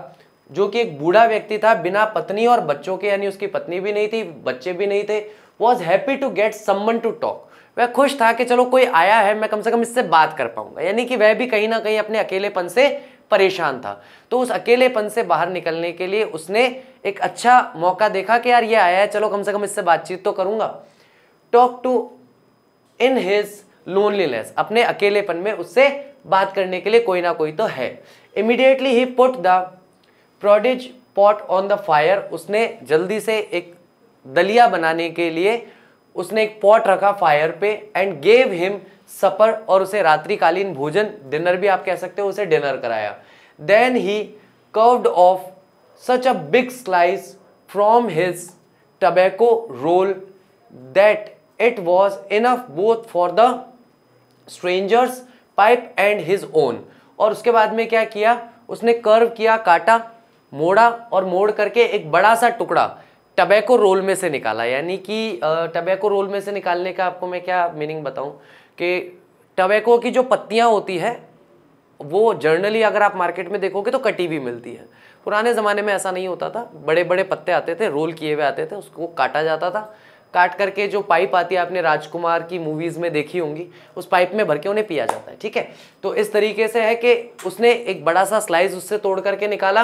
जो कि एक बूढ़ा व्यक्ति था बिना पत्नी और बच्चों के यानी उसकी पत्नी भी नहीं थी बच्चे भी नहीं थे was happy to get someone to talk वह खुश था कि चलो कोई आया है मैं कम से कम इससे बात कर पाऊंगा यानी कि वह भी कहीं ना कहीं अपने अकेलेपन से परेशान था तो उस अकेलेपन से बाहर निकलने के लिए उसने एक अच्छा मौका देखा कि यार ये आया है चलो कम से कम इससे बातचीत तो करूंगा talk to in his loneliness अपने अकेलेपन में उससे बात करने के लिए कोई ना कोई तो है immediately he put the porridge pot on the fire उसने जल्दी से एक दलिया बनाने के लिए उसने एक पॉट रखा फायर पे एंड गेव हिम सपर और उसे रात्रिकालीन भोजन डिनर भी आप कह सकते हो उसे डिनर कराया then he carved off such a big slice from his tobacco roll that it was enough both for the stranger's pipe and his own और उसके बाद में क्या किया उसने कर्व किया काटा मोड़ा और मोड़ करके एक बड़ा सा टुकड़ा टबैको रोल में से निकाला यानी कि टबैको रोल में से निकालने का आपको मैं क्या मीनिंग बताऊं कि टबैको की जो पत्तियां होती है वो जर्नली अगर आप मार्केट में देखोगे तो कटी हुई मिलती है पुराने ज़माने में ऐसा नहीं होता था बड़े बड़े पत्ते आते थे रोल किए हुए आते थे उसको काटा जाता था काट करके जो पाइप आती है आपने राजकुमार की मूवीज़ में देखी होंगी उस पाइप में भर के उन्हें पिया जाता है ठीक है तो इस तरीके से है कि उसने एक बड़ा सा स्लाइस उससे तोड़ करके निकाला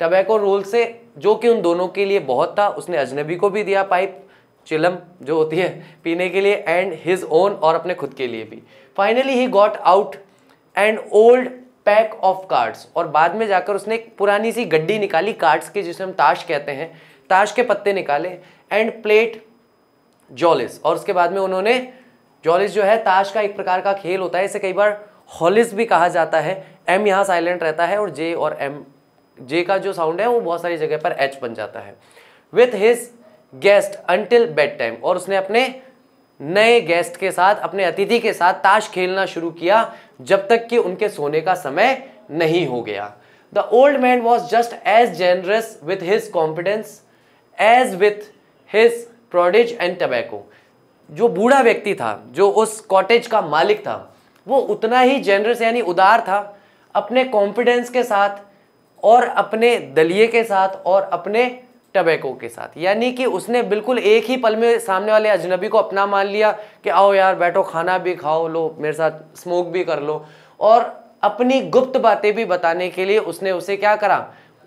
टबैको रोल से जो कि उन दोनों के लिए बहुत था उसने अजनबी को भी दिया पाइप चिलम जो होती है पीने के लिए एंड हिज ओन और अपने खुद के लिए भी finally he got out and old pack of cards और बाद में जाकर उसने एक पुरानी सी गड्डी निकाली कार्ड्स की जिसे हम ताश कहते हैं ताश के पत्ते निकाले एंड प्लेट जॉलिस और उसके बाद में उन्होंने जॉलिस जो है ताश का एक प्रकार का खेल होता है इसे कई बार हॉलिस भी कहा जाता है एम यहाँ साइलेंट रहता है और जे और एम जे का जो साउंड है वो बहुत सारी जगह पर एच बन जाता है with his guest until bedtime और उसने अपने नए गेस्ट के साथ अपने अतिथि के साथ ताश खेलना शुरू किया जब तक कि उनके सोने का समय नहीं हो गया the old man was just as generous with his confidence as with his porridge and tobacco जो बूढ़ा व्यक्ति था जो उस कॉटेज का मालिक था वो उतना ही जेनरस यानी उदार था अपने कॉन्फिडेंस के साथ और अपने दलिए के साथ और अपने टबैको के साथ यानी कि उसने बिल्कुल एक ही पल में सामने वाले अजनबी को अपना मान लिया कि आओ यार बैठो खाना भी खाओ लो मेरे साथ स्मोक भी कर लो और अपनी गुप्त बातें भी बताने के लिए उसने उसे क्या करा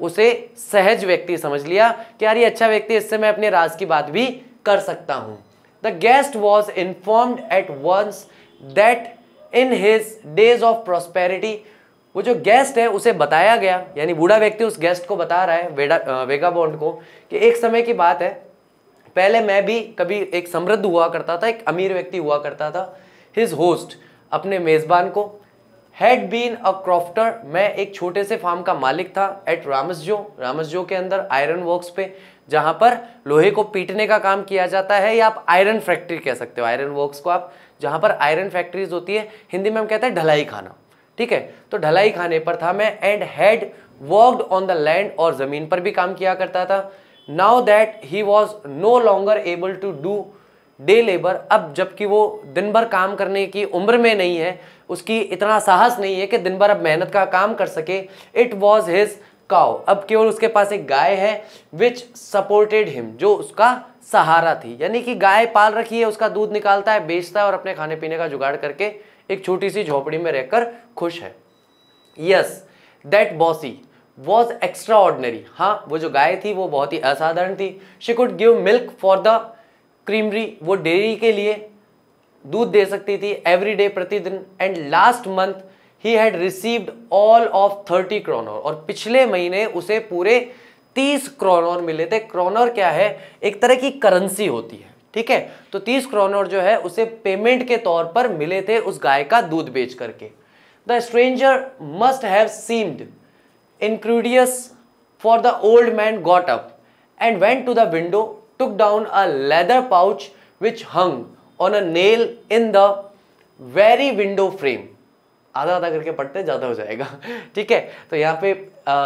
उसे सहज व्यक्ति समझ लिया कि यार ये अच्छा व्यक्ति इससे मैं अपने राज की बात भी कर सकता हूँ the guest was informed at once that in his days of prosperity वो जो गेस्ट है उसे बताया गया यानी बूढ़ा व्यक्ति उस गेस्ट को बता रहा है वेडा वेगा बॉन्ड को कि एक समय की बात है पहले मैं भी कभी एक समृद्ध हुआ करता था एक अमीर व्यक्ति हुआ करता था हिज होस्ट अपने मेज़बान को हैड बीन अ क्रॉफ्टर मैं एक छोटे से फार्म का मालिक था एट रामसजो रामसजो के अंदर आयरन वर्क्स पे जहाँ पर लोहे को पीटने का काम किया जाता है या आप आयरन फैक्ट्री कह सकते हो आयरन वर्क्स को आप जहाँ पर आयरन फैक्ट्रीज होती है हिंदी में हम कहते हैं ढलाई खाना ठीक है तो ढलाई खाने पर था मैं and had worked on the land और ज़मीन पर भी काम किया करता था now that he was no longer able to do day labour अब जबकि वो दिन भर काम करने की उम्र में नहीं है उसकी इतना साहस नहीं है कि दिन भर अब मेहनत का काम कर सके इट वॉज हिज काओ अब केवल उसके पास एक गाय है विच सपोर्टेड हिम जो उसका सहारा थी यानी कि गाय पाल रखी है उसका दूध निकालता है बेचता है और अपने खाने पीने का जुगाड़ करके एक छोटी सी झोपड़ी में रहकर खुश है yes that Bossy was extraordinary हाँ वो जो गाय थी वो बहुत ही असाधारण थी she could give milk for the creamery वो डेयरी के लिए दूध दे सकती थी एवरी डे प्रतिदिन and last month he had received all of thirty kronor और पिछले महीने उसे पूरे तीस क्रोनोर मिले थे क्रोनोर क्या है एक तरह की करेंसी होती है ठीक है तो तीस क्रोनर जो है उसे पेमेंट के तौर पर मिले थे उस गाय का दूध बेच करके the stranger must have seemed incredulous for the old man got up and went to the window took down a leather pouch which hung on a nail in the very window frame आधा आधा करके पढ़ते ज़्यादा हो जाएगा ठीक है तो यहाँ पे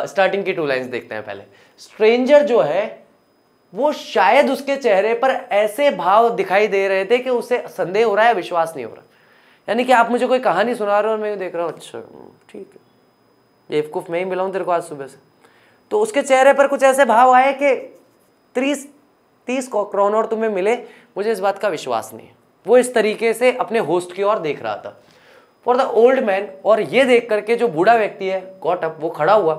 स्टार्टिंग की टू लाइंस देखते हैं पहले स्ट्रेंजर जो है वो शायद उसके चेहरे पर ऐसे भाव दिखाई दे रहे थे कि उसे संदेह हो रहा है विश्वास नहीं हो रहा यानी कि आप मुझे कोई कहानी सुना रहे हो और मैं देख रहा हूँ अच्छा ठीक है बेवकूफ़ मैं ही मिला हूँ तेरे को आज सुबह से तो उसके चेहरे पर कुछ ऐसे भाव आए कि तीस तीस क्रॉन और तुम्हें मिले मुझे इस बात का विश्वास नहीं है वो इस तरीके से अपने होस्ट की ओर देख रहा था फॉर द ओल्ड मैन और ये देख करके जो बूढ़ा व्यक्ति है गॉट अप वो खड़ा हुआ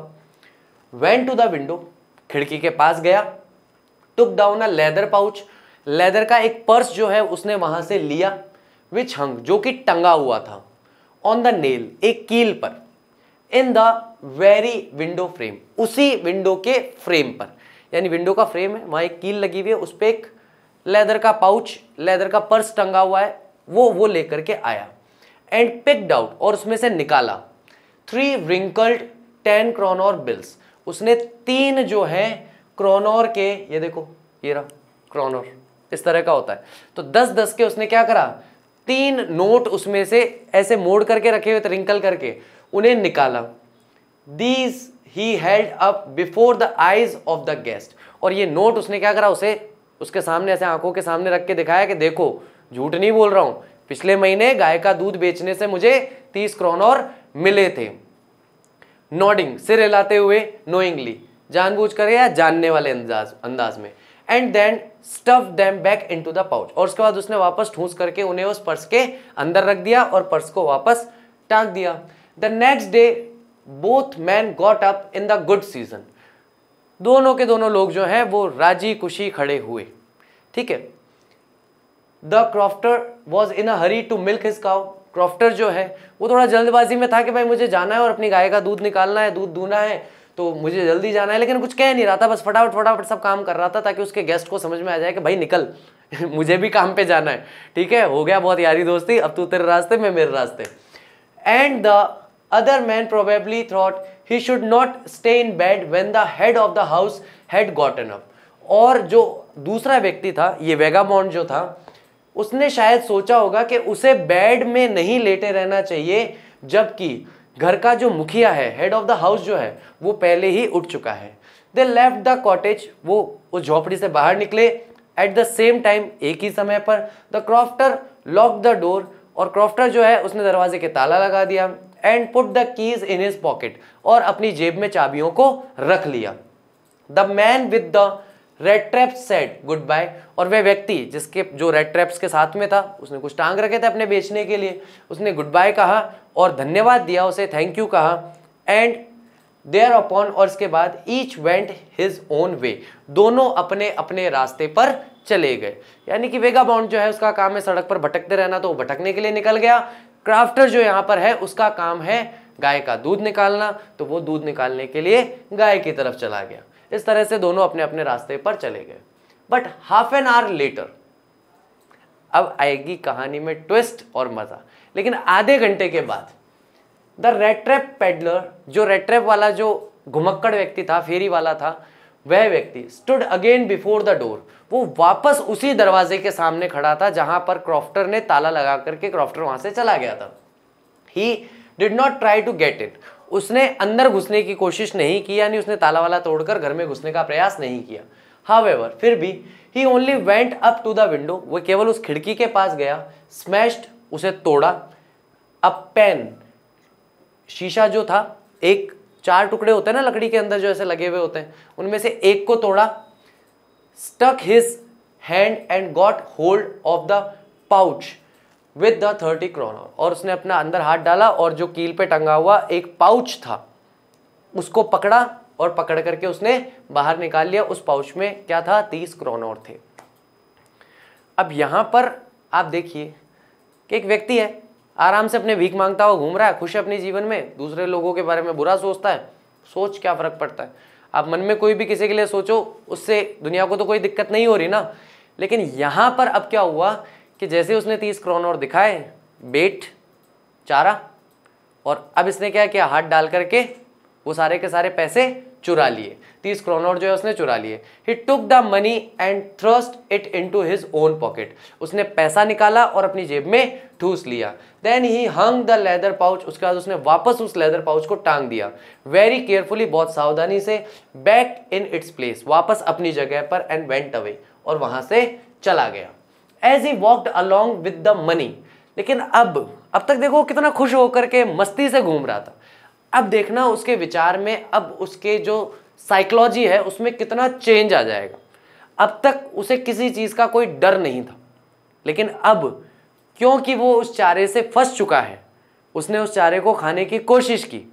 वेंट टू द विंडो खिड़की के पास गया took down a leather pouch leather का एक पर्स जो है उसने वहां से लिया विच हंग जो कि टंगा हुआ था ऑन द नेल एक कील पर in the very window frame उसी विंडो के फ्रेम पर यानी विंडो का फ्रेम है वहां एक कील लगी हुई है उस पर एक लेदर का पाउच लेदर का पर्स टंगा हुआ है वो वो लेकर के आया एंड पिकड आउट और उसमें से निकाला three wrinkled ten kronor bills उसने तीन जो है क्रोनोर के ये देखो ये रहा क्रोनोर इस तरह का होता है तो दस दस के उसने क्या करा तीन नोट उसमें से ऐसे मोड़ करके रखे हुए थे रिंकल करके उन्हें निकाला these he held up before the eyes of the guest और ये नोट उसने क्या करा उसे उसके सामने ऐसे आंखों के सामने रख के दिखाया कि देखो झूठ नहीं बोल रहा हूं पिछले महीने गाय का दूध बेचने से मुझे तीस क्रोनोर मिले थे नोडिंग सिर हिलाते हुए नोइंगली जानबूझ कर या जानने वाले अंदाज अंदाज में and then stuff them back into the pouch और उसके बाद उसने वापस ठूस करके उन्हें उस पर्स के अंदर रख दिया और पर्स को वापस टांग दिया the next day both man got up in the good season दोनों के दोनों लोग जो हैं वो राजी खुशी खड़े हुए ठीक है the crofter was in a hurry to milk his cow crofter जो है वो थोड़ा जल्दबाजी में था कि भाई मुझे जाना है और अपनी गाय का दूध निकालना है दूध दूना है तो मुझे जल्दी जाना है लेकिन कुछ कह नहीं रहा था बस फटाफट फटाफट सब काम कर रहा था ताकि उसके गेस्ट को समझ में आ जाए कि भाई निकल मुझे भी काम पे जाना है ठीक है हो गया बहुत यारी दोस्ती अब तू तेरे रास्ते में मेरे रास्ते and the other man probably thought he should not stay in bed when the head of the house had gotten up और जो दूसरा व्यक्ति था ये वेगाबॉन्ड जो था उसने शायद सोचा होगा कि उसे बेड में नहीं लेटे रहना चाहिए जबकि घर का जो मुखिया है हेड ऑफ द हाउस जो है वो पहले ही उठ चुका है दे लेफ्ट द कॉटेज वो उस झोपड़ी से बाहर निकले एट द सेम टाइम एक ही समय पर the crofter lock the door और क्रॉफ्टर जो है उसने दरवाजे के ताला लगा दिया and put the keys in his pocket और अपनी जेब में चाबियों को रख लिया the man with the red trap said goodbye और वह व्यक्ति जिसके जो रेड ट्रैप्स के साथ में था उसने कुछ टांग रखे थे अपने बेचने के लिए उसने गुड बाय कहा और धन्यवाद दिया उसे थैंक यू कहा एंड देयर अपॉन और इसके बाद each went his own way दोनों अपने अपने रास्ते पर चले गए यानी कि वेगा बाउंड जो है उसका काम है सड़क पर भटकते रहना तो वो भटकने के लिए निकल गया क्राफ्टर जो यहाँ पर है उसका काम है गाय का दूध निकालना तो वो दूध निकालने के लिए गाय की तरफ चला गया इस तरह से दोनों अपने अपने रास्ते पर चले गए but half an hour later अब आएगी कहानी में ट्विस्ट और मजा लेकिन आधे घंटे के बाद द रेट्रैप पेडलर जो रेट्रैप वाला जो घुमक्कड़ व्यक्ति था फेरी वाला था वह व्यक्ति stood again before the door वो वापस उसी दरवाजे के सामने खड़ा था जहां पर क्रॉफ्टर ने ताला लगा करके क्रॉफ्टर वहां से चला गया था he did not try to get it उसने अंदर घुसने की कोशिश नहीं की यानी उसने ताला वाला तोड़कर घर में घुसने का प्रयास नहीं किया हावेवर फिर भी he only went up to the window वो केवल उस खिड़की के पास गया स्मैश्ड उसे तोड़ा अ पेन शीशा जो था एक चार टुकड़े होते हैं ना लकड़ी के अंदर जो ऐसे लगे हुए होते हैं उनमें से एक को तोड़ा stuck his hand and got hold of the pouch with the thirty kronor और उसने अपना अंदर हाथ डाला और जो कील पे टंगा हुआ एक पाउच था उसको पकड़ा और पकड़ करके उसने बाहर निकाल लिया उस पाउच में क्या था तीस क्रोनोर थे अब यहाँ पर आप देखिए कि एक व्यक्ति है आराम से अपने भीख मांगता हुआ घूम रहा है खुश है अपने जीवन में दूसरे लोगों के बारे में बुरा सोचता है सोच क्या फ़र्क पड़ता है आप मन में कोई भी किसी के लिए सोचो उससे दुनिया को तो कोई दिक्कत नहीं हो रही ना लेकिन यहाँ पर अब क्या हुआ कि जैसे उसने तीस क्रोन और दिखाए बेट चारा और अब इसने क्या किया हाथ डाल करके वो सारे के सारे पैसे चुरा लिए तीस क्रोनोर जो है उसने चुरा लिए he took the money and thrust it into his own pocket उसने पैसा निकाला और अपनी जेब में ठूस लिया then he hung the leather pouch उसके बाद उसने वापस उस लेदर पाउच को टांग दिया वेरी केयरफुली बहुत सावधानी से बैक इन इट्स प्लेस वापस अपनी जगह पर एंड वेंट अवे और वहां से चला गया as he walked along with the money लेकिन अब अब तक देखो कितना खुश होकर के मस्ती से घूम रहा था अब देखना उसके विचार में अब उसके जो साइकोलॉजी है उसमें कितना चेंज आ जाएगा अब तक उसे किसी चीज़ का कोई डर नहीं था लेकिन अब क्योंकि वो उस चारे से फंस चुका है उसने उस चारे को खाने की कोशिश की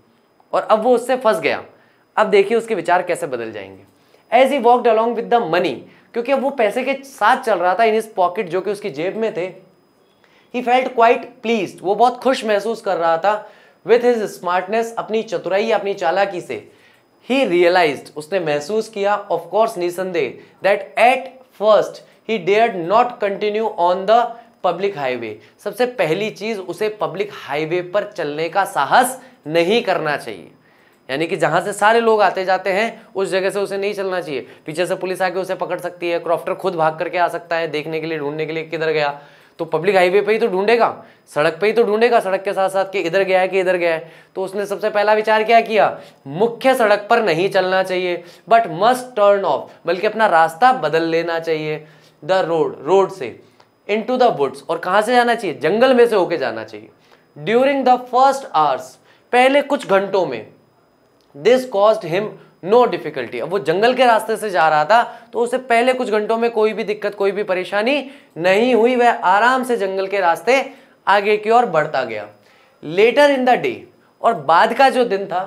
और अब वो उससे फंस गया अब देखिए उसके विचार कैसे बदल जाएंगे as he walked along with the money क्योंकि अब वो पैसे के साथ चल रहा था इन इस पॉकेट जो कि उसकी जेब में थे ही फेल्ट क्वाइट प्लीज वो बहुत खुश महसूस कर रहा था विथ हिज स्मार्टनेस अपनी चतुराई अपनी चालाकी से ही रियलाइज उसने महसूस किया ऑफकोर्स निसंदेह that at first he dare not continue on the public highway सबसे पहली चीज उसे पब्लिक हाईवे पर चलने का साहस नहीं करना चाहिए यानी कि जहां से सारे लोग आते जाते हैं उस जगह से उसे नहीं चलना चाहिए पीछे से पुलिस आके उसे पकड़ सकती है क्रॉफ्टर खुद भाग करके आ सकता है देखने के लिए ढूंढने के लिए किधर गया तो पब्लिक हाईवे पे ही तो ढूंढेगा सड़क पे ही तो ढूंढेगा सड़क के साथ साथ कि इधर गया है कि इधर गया है तो उसने सबसे पहला विचार क्या किया मुख्य सड़क पर नहीं चलना चाहिए बट मस्ट टर्न ऑफ बल्कि अपना रास्ता बदल लेना चाहिए द रोड रोड से इन टू द वुड्स और कहां से जाना चाहिए जंगल में से होके जाना चाहिए ड्यूरिंग द फर्स्ट आवर्स पहले कुछ घंटों में this cost him no difficulty अब वो जंगल के रास्ते से जा रहा था तो उसे पहले कुछ घंटों में कोई भी दिक्कत कोई भी परेशानी नहीं हुई वह आराम से जंगल के रास्ते आगे की ओर बढ़ता गया लेटर इन द डे और बाद का जो दिन था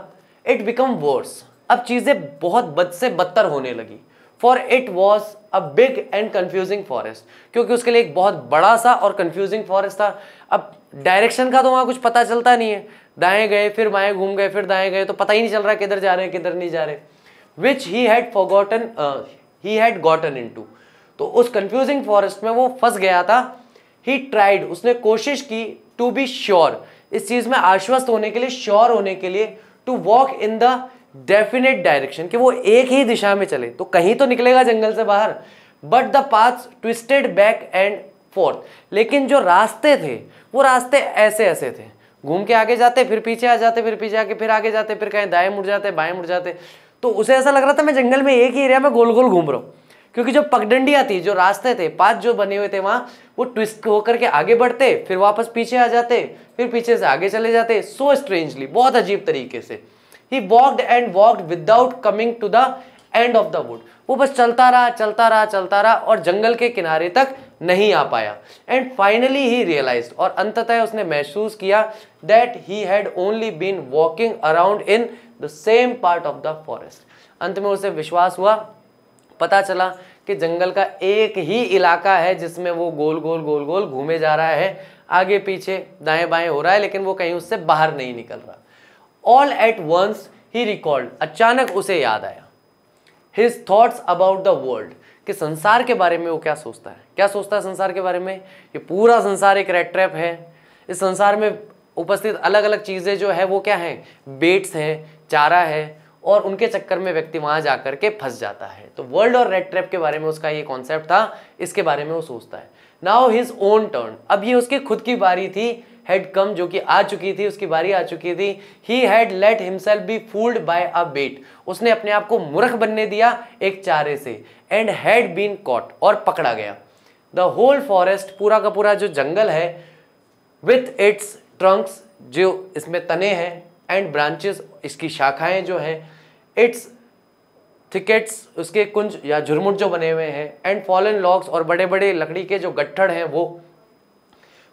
इट बिकम वर्स अब चीज़ें बहुत बद से बदतर होने लगी for it was a big and confusing forest क्योंकि उसके लिए एक बहुत बड़ा सा और कन्फ्यूजिंग फॉरेस्ट था अब डायरेक्शन का तो वहाँ कुछ पता चलता नहीं है दाएं गए फिर बाएं घूम गए फिर दाएं गए तो पता ही नहीं चल रहा किधर जा रहे हैं किधर नहीं जा रहे which he had forgotten he had gotten into तो उस कंफ्यूजिंग फॉरेस्ट में वो फंस गया था ही ट्राइड उसने कोशिश की टू बी श्योर इस चीज़ में आश्वस्त होने के लिए श्योर होने के लिए to walk in the definite direction कि वो एक ही दिशा में चले तो कहीं तो निकलेगा जंगल से बाहर but the path twisted back and forth लेकिन जो रास्ते थे वो रास्ते ऐसे ऐसे थे घूम के आगे जाते फिर पीछे आ जाते फिर पीछे आके फिर आगे जाते फिर कहीं दाएं मुड़ जाते बाएं मुड़ जाते तो उसे ऐसा लग रहा था मैं जंगल में एक ही एरिया में गोल गोल घूम रहा हूँ क्योंकि जो पगडंडियाँ थी जो रास्ते थे पाँच जो बने हुए थे वहाँ वो ट्विस्ट होकर के आगे बढ़ते फिर वापस पीछे आ जाते फिर पीछे से आगे चले जाते सो स्ट्रेंजली बहुत अजीब तरीके से he walked and walked without coming to the end of the wood वो बस चलता रहा चलता रहा चलता रहा और जंगल के किनारे तक नहीं आ पाया एंड फाइनली ही रियलाइज और अंततः उसने महसूस किया that he had only been walking around in the same part of the forest अंत में उसे विश्वास हुआ पता चला कि जंगल का एक ही इलाका है जिसमें वो गोल गोल गोल गोल घूमे जा रहा है आगे पीछे दाएं बाएं हो रहा है लेकिन वो कहीं उससे बाहर नहीं निकल रहा all at once he recalled अचानक उसे याद आया his thoughts about the world कि संसार के बारे में वो क्या सोचता है क्या सोचता है संसार के बारे में ये पूरा संसार एक रेड ट्रैप है इस संसार में उपस्थित अलग अलग चीज़ें जो है वो क्या हैं बेट्स हैं चारा है और उनके चक्कर में व्यक्ति वहाँ जा कर के फंस जाता है तो वर्ल्ड और रेड ट्रैप के बारे में उसका ये कॉन्सेप्ट था इसके बारे में वो सोचता है नाउ हिज ओन टर्न अब ये उसकी खुद की बारी थी हैड कम जो कि आ चुकी थी उसकी बारी आ चुकी थी he had let himself be fooled by a bait उसने अपने आप को मूर्ख बनने दिया एक चारे से एंड हैड बीन कॉट और पकड़ा गया द होल फॉरेस्ट पूरा का पूरा जो जंगल है विथ इट्स ट्रंक्स जो इसमें तने हैं एंड ब्रांचेस इसकी शाखाएं जो हैं इट्स थिकेट्स उसके कुंज या झुरमुट जो बने हुए हैं एंड फॉलन लॉक्स और बड़े बड़े लकड़ी के जो गट्ठड़ हैं वो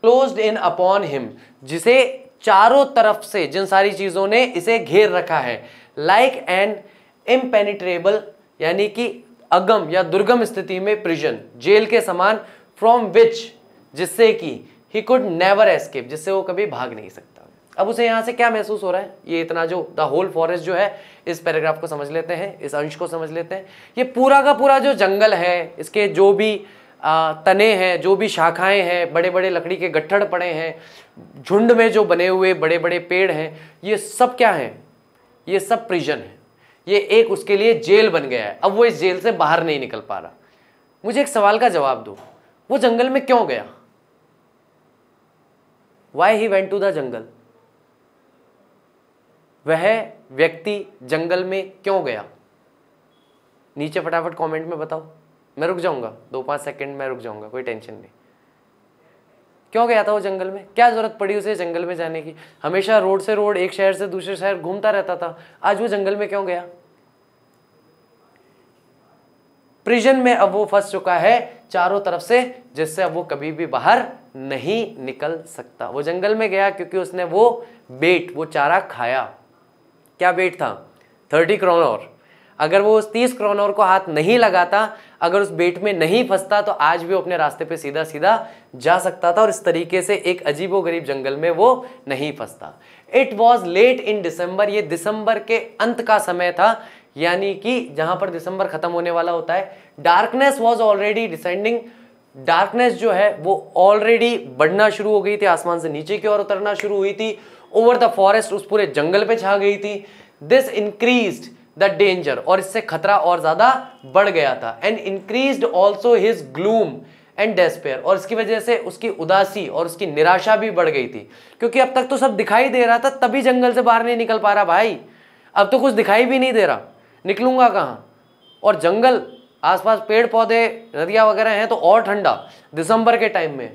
क्लोज इन अपॉन हिम जिसे चारों तरफ से जिन सारी चीज़ों ने इसे घेर रखा है लाइक एंड इम्पेनिट्रेबल यानी कि अगम या दुर्गम स्थिति में प्रिजन जेल के समान फ्रॉम विच जिससे कि ही कुड नेवर एस्केप जिससे वो कभी भाग नहीं सकता अब उसे यहाँ से क्या महसूस हो रहा है ये इतना जो द होल फॉरेस्ट जो है इस पैराग्राफ को समझ लेते हैं इस अंश को समझ लेते हैं ये पूरा का पूरा जो जंगल है इसके जो भी तने हैं जो भी शाखाएं हैं बड़े बड़े लकड़ी के गट्ठड़ पड़े हैं झुंड में जो बने हुए बड़े बड़े पेड़ हैं ये सब क्या हैं ये सब प्रिजन है ये एक उसके लिए जेल बन गया है अब वो इस जेल से बाहर नहीं निकल पा रहा मुझे एक सवाल का जवाब दो वो जंगल में क्यों गया why he went to the jungle वह व्यक्ति जंगल में क्यों गया नीचे फटाफट कमेंट में बताओ मैं रुक जाऊंगा दो पाँच सेकंड मैं रुक जाऊंगा कोई टेंशन नहीं क्यों गया था वो जंगल में क्या ज़रूरत पड़ी उसे जंगल में जाने की हमेशा रोड से रोड एक शहर से दूसरे शहर घूमता रहता था आज वो जंगल में क्यों गया प्रिजन में अब वो फंस चुका है चारों तरफ से जिससे अब वो कभी भी बाहर नहीं निकल सकता वो जंगल में गया क्योंकि उसने वो बेट वो चारा खाया क्या बेट था थर्टी क्रोन और अगर वो उस तीस क्रोनोर को हाथ नहीं लगाता अगर उस बेट में नहीं फंसता तो आज भी वो अपने रास्ते पे सीधा सीधा जा सकता था और इस तरीके से एक अजीबोगरीब जंगल में वो नहीं फंसता it was late in December ये दिसंबर के अंत का समय था यानी कि जहाँ पर दिसंबर ख़त्म होने वाला होता है darkness was already descending darkness जो है वो ऑलरेडी बढ़ना शुरू हो गई थी आसमान से नीचे की ओर उतरना शुरू हुई थी ओवर द फॉरेस्ट उस पूरे जंगल पे छा गई थी दिस इंक्रीज्ड द डेंजर और इससे खतरा और ज्यादा बढ़ गया था and increase also his gloom and despair और इसकी वजह से उसकी उदासी और उसकी निराशा भी बढ़ गई थी क्योंकि अब तक तो सब दिखाई दे रहा था तभी जंगल से बाहर नहीं निकल पा रहा भाई अब तो कुछ दिखाई भी नहीं दे रहा निकलूंगा कहाँ और जंगल आसपास पेड़ पौधे नदियाँ वगैरह हैं तो और ठंडा दिसंबर के टाइम में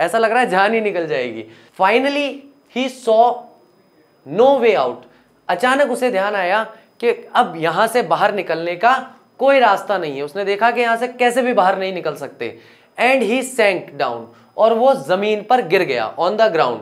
ऐसा लग रहा है जान ही निकल जाएगी finally he saw no way out अचानक उसे ध्यान आया कि अब यहाँ से बाहर निकलने का कोई रास्ता नहीं है उसने देखा कि यहाँ से कैसे भी बाहर नहीं निकल सकते एंड ही सेंक डाउन और वो ज़मीन पर गिर गया on the ground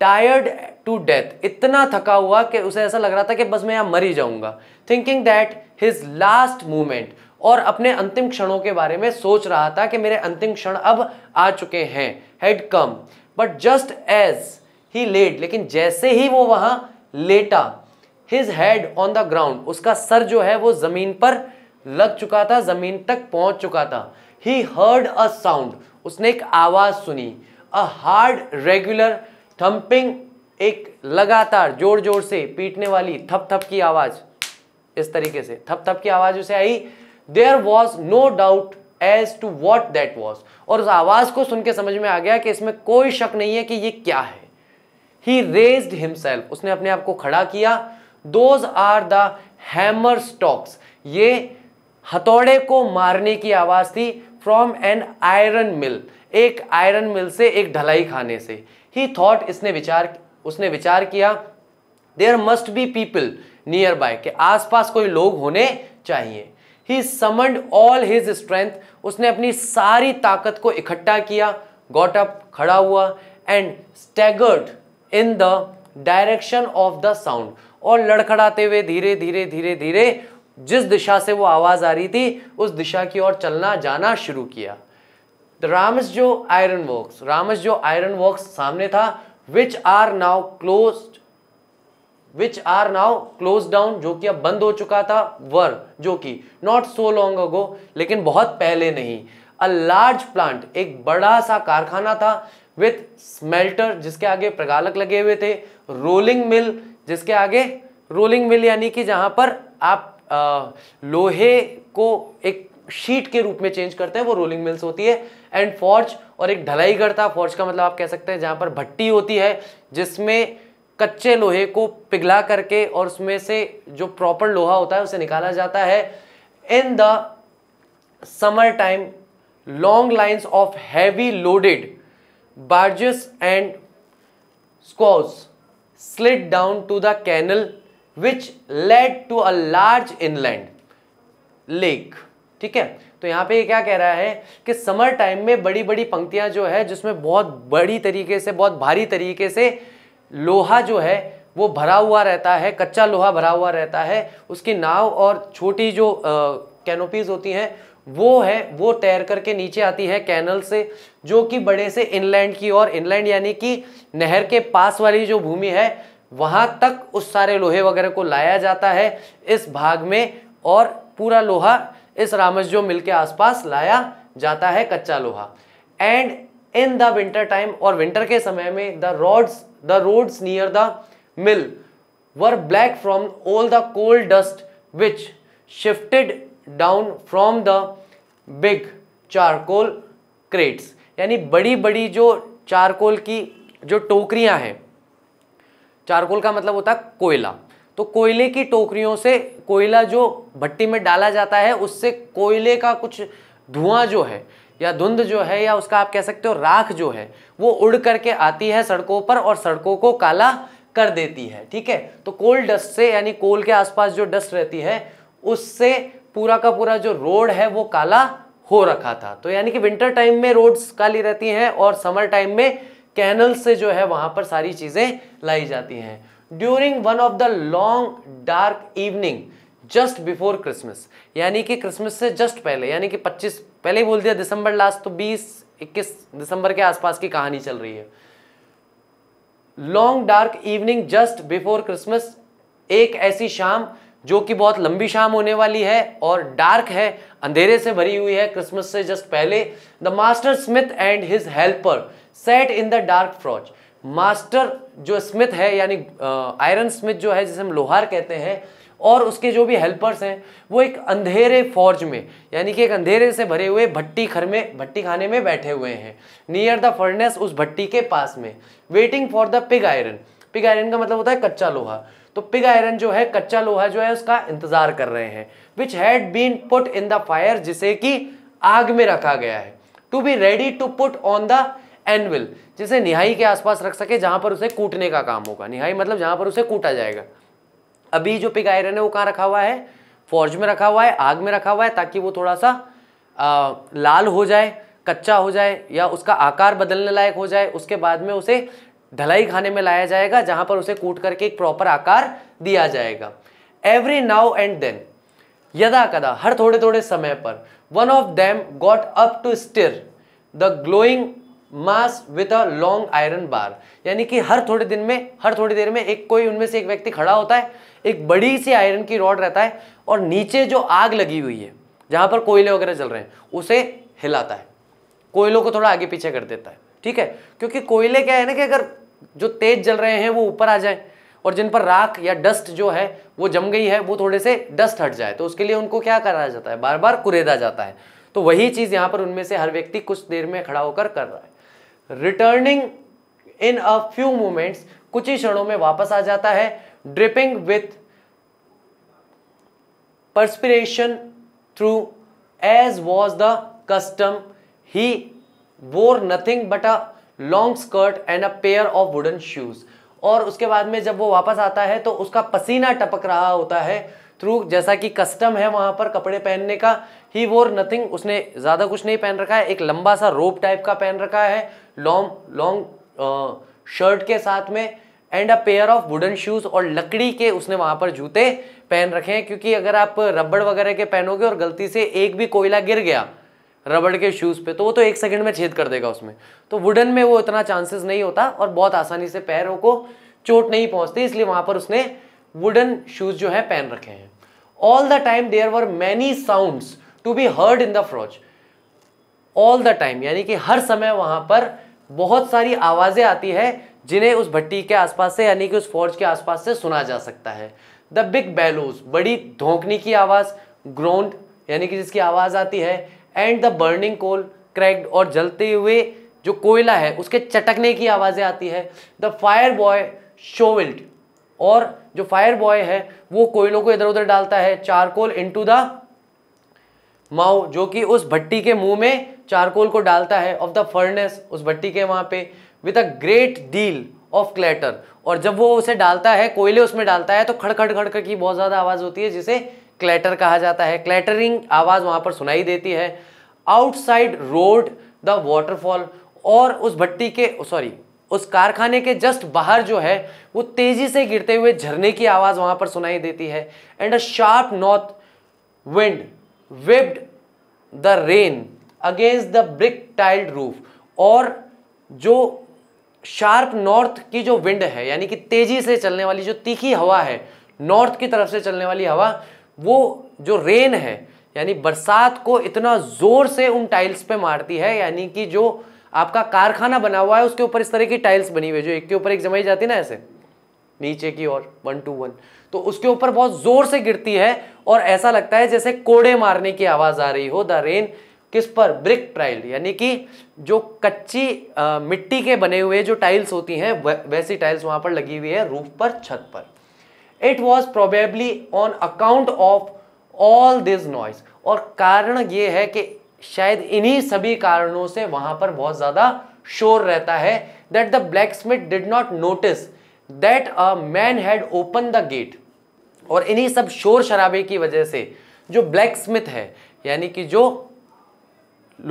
tired to death इतना थका हुआ कि उसे ऐसा लग रहा था कि बस मैं यहाँ मर ही जाऊँगा thinking that his last moment और अपने अंतिम क्षणों के बारे में सोच रहा था कि मेरे अंतिम क्षण अब आ चुके हैं head come but just as he laid लेकिन जैसे ही वो वहाँ लेटा his head on the ground उसका सर जो है वो जमीन पर लग चुका था जमीन तक पहुंच चुका था ही हर्ड अ साउंड उसने एक आवाज सुनी अ हार्ड रेगुलर थम्पिंग एक लगातार जोर जोर से पीटने वाली थप थप की आवाज इस तरीके से थप थप की आवाज उसे आई there was no doubt as to what that was और उस आवाज को सुनकर समझ में आ गया कि इसमें कोई शक नहीं है कि ये क्या है ही रेज हिमसेल्फ उसने अपने आप को खड़ा किया those are the hammer strokes ये हथौड़े को मारने की आवाज़ थी फ्रॉम एन आयरन मिल एक आयरन मिल से एक ढलाई खाने से ही थॉट इसने विचार उसने विचार किया there must be people nearby के आसपास कोई लोग होने चाहिए he summoned all his strength उसने अपनी सारी ताकत को इकट्ठा किया गॉट अप खड़ा हुआ and staggered in the direction of the sound और लड़खड़ाते हुए धीरे धीरे धीरे धीरे जिस दिशा से वो आवाज़ आ रही थी उस दिशा की ओर चलना जाना शुरू किया रामस जो आयरन वर्क्स रामस जो आयरन वर्क्स सामने था which are now close which are now closed down जो कि अब बंद हो चुका था वर जो कि नॉट सो लॉन्ग अगो लेकिन बहुत पहले नहीं अ लार्ज प्लांट एक बड़ा सा कारखाना था विथ स्मेल्टर जिसके आगे प्रगालक लगे हुए थे रोलिंग मिल जिसके आगे रोलिंग मिल यानी कि जहाँ पर आप आ, लोहे को एक शीट के रूप में चेंज करते हैं वो रोलिंग मिल्स होती है एंड फॉर्ज और एक ढलाई करता फॉर्ज का मतलब आप कह सकते हैं जहाँ पर भट्टी होती है जिसमें कच्चे लोहे को पिघला करके और उसमें से जो प्रॉपर लोहा होता है उसे निकाला जाता है in the summer time long lines of heavy loaded barges and scows slid down to the canal which led to a large inland lake ठीक है तो यहाँ पे क्या कह रहा है कि समर टाइम में बड़ी बड़ी पंक्तियां जो है जिसमें बहुत बड़ी तरीके से बहुत भारी तरीके से लोहा जो है वो भरा हुआ रहता है कच्चा लोहा भरा हुआ रहता है उसकी नाव और छोटी जो कैनोपीज होती हैं वो है वो तैर करके नीचे आती है कैनल से जो कि बड़े से इनलैंड की ओर इनलैंड यानी कि नहर के पास वाली जो भूमि है वहाँ तक उस सारे लोहे वगैरह को लाया जाता है इस भाग में और पूरा लोहा इस रामजो मिल के आसपास लाया जाता है कच्चा लोहा and in the winter time और विंटर के समय में the roads the roads near the mill were black from all the coal dust which sifted down from the big charcoal crates यानी बड़ी बड़ी जो चारकोल की जो टोकरियां हैं चारकोल का मतलब होता है कोयला तो कोयले की टोकरियों से कोयला जो भट्टी में डाला जाता है उससे कोयले का कुछ धुआं जो है या धुंध जो है या उसका आप कह सकते हो राख जो है वो उड़ करके आती है सड़कों पर और सड़कों को काला कर देती है ठीक है तो कोल डस्ट से यानी कोल के आसपास जो डस्ट रहती है उससे पूरा का पूरा जो रोड है वो काला हो रखा था तो यानी कि विंटर टाइम में रोड्स काली रहती हैं और समर टाइम में कैनल से जो है वहां पर सारी चीजें लाई जाती हैं during one of the long dark evening just before Christmas यानी कि क्रिसमस से जस्ट पहले यानी कि 25 पहले ही बोल दिया दिसंबर लास्ट तो 20 21 दिसंबर के आसपास की कहानी चल रही है long dark evening just before Christmas एक ऐसी शाम जो कि बहुत लंबी शाम होने वाली है और डार्क है अंधेरे से भरी हुई है क्रिसमस से जस्ट पहले the master smith and his helper sat in the dark forge master जो स्मिथ है यानी आयरन स्मिथ जो है जिसे हम लोहार कहते हैं और उसके जो भी हेल्पर्स हैं वो एक अंधेरे फौज में यानी कि एक अंधेरे से भरे हुए भट्टी घर में भट्टी खाने में बैठे हुए हैं नियर द फर्नेस उस भट्टी के पास में waiting for the pig iron pig iron का मतलब होता है कच्चा लोहा तो पिग आयरन जो है कच्चा लोहा जो है उसका इंतजार कर रहे हैं which had been put in the fire जिसे कि आग में रखा गया है to be ready to put on the anvil जिसे निहाई के आसपास रख सके जहां पर उसे कूटने का काम होगा निहाई मतलब जहां पर उसे कूटा जाएगा अभी जो पिग आयरन है वो कहाँ रखा हुआ है फौज में रखा हुआ है आग में रखा हुआ है ताकि वो थोड़ा सा आ, लाल हो जाए कच्चा हो जाए या उसका आकार बदलने लायक हो जाए उसके बाद में उसे ढलाई खाने में लाया जाएगा जहां पर उसे कूट करके एक प्रॉपर आकार दिया जाएगा एवरी नाउ एंड देन यदा कदा हर थोड़े थोड़े समय पर one of them got up to stir the glowing mass with a long iron bar यानी कि हर थोड़े दिन में हर थोड़ी देर में एक कोई उनमें से एक व्यक्ति खड़ा होता है एक बड़ी सी आयरन की रॉड रहता है और नीचे जो आग लगी हुई है जहां पर कोयले वगैरह जल रहे हैं उसे हिलाता है कोयलों को थोड़ा आगे पीछे कर देता है ठीक है क्योंकि कोयले क्या है ना कि अगर जो तेज जल रहे हैं वो ऊपर आ जाए और जिन पर राख या डस्ट जो है वो जम गई है वो थोड़े से डस्ट हट जाए तो उसके लिए उनको क्या करा जाता है बार बार कुरेदा जाता है तो वही चीज़ यहां पर उनमें से हर व्यक्ति कुछ देर में खड़ा होकर कर रहा है returning in a few moments कुछ ही क्षणों में वापस आ जाता है dripping with perspiration through as was the custom he wore nothing but a long skirt and a pair of wooden shoes और उसके बाद में जब वो वापस आता है तो उसका पसीना टपक रहा होता है थ्रू जैसा कि कस्टम है वहाँ पर कपड़े पहनने का ही वोर नथिंग उसने ज़्यादा कुछ नहीं पहन रखा है एक लंबा सा रोप टाइप का पहन रखा है लॉन्ग लॉन्ग शर्ट के साथ में and a pair of wooden shoes और लकड़ी के उसने वहाँ पर जूते पहन रखे हैं क्योंकि अगर आप रबड़ वगैरह के पहनोगे और गलती से एक भी कोयला गिर गया रबड़ के शूज़ पे तो वो तो एक सेकंड में छेद कर देगा उसमें तो वुडन में वो इतना चांसेस नहीं होता और बहुत आसानी से पैरों को चोट नहीं पहुंचती इसलिए वहां पर उसने वुडन शूज़ जो है पहन रखे हैं all the time there were many sounds to be heard in the forge all the time यानी कि हर समय वहां पर बहुत सारी आवाज़ें आती है जिन्हें उस भट्टी के आसपास से यानी कि उस फौज के आसपास से सुना जा सकता है द बिग बैलूज बड़ी धोंकने की आवाज़ ग्राउंड यानी कि जिसकी आवाज़ आती है and the burning coal cracked और जलते हुए जो कोयला है उसके चटकने की आवाज़ें आती है द फायर बॉय शोविल्ड और जो फायर बॉय है वो कोयलों को इधर उधर डालता है चारकोल इनटू द माओ जो कि उस भट्टी के मुंह में चारकोल को डालता है ऑफ द फर्नेस उस भट्टी के वहाँ पे with a great deal of clatter और जब वो उसे डालता है कोयले उसमें डालता है तो खड़खड़ खड़ खड़ की बहुत ज़्यादा आवाज़ होती है जिसे क्लैटर कहा जाता है क्लैटरिंग आवाज़ वहां पर सुनाई देती है आउटसाइड रोड द वॉटरफॉल और उस भट्टी के सॉरी उस कारखाने के जस्ट बाहर जो है वो तेज़ी से गिरते हुए झरने की आवाज़ वहां पर सुनाई देती है and a sharp north wind waved the rain against the brick tiled roof और जो शार्प नॉर्थ की जो विंड है यानी कि तेज़ी से चलने वाली जो तीखी हवा है नॉर्थ की तरफ से चलने वाली हवा वो जो रेन है यानी बरसात को इतना ज़ोर से उन टाइल्स पे मारती है यानी कि जो आपका कारखाना बना हुआ है उसके ऊपर इस तरह की टाइल्स बनी हुई है जो एक के ऊपर एक जमाई जाती है ना ऐसे नीचे की ओर वन टू वन तो उसके ऊपर बहुत ज़ोर से गिरती है और ऐसा लगता है जैसे कोड़े मारने की आवाज़ आ रही हो द रेन किस पर ब्रिक टाइल यानी कि जो कच्ची आ, मिट्टी के बने हुए जो टाइल्स होती हैं वैसी टाइल्स वहाँ पर लगी हुई है रूफ पर छत पर it was probably on account of all this noise और कारण ये है कि शायद इन्हीं सभी कारणों से वहां पर बहुत ज्यादा शोर रहता है that the blacksmith did not notice that a man had opened the gate और इन्हीं सब शोर शराबे की वजह से जो ब्लैक स्मिथ है यानी कि जो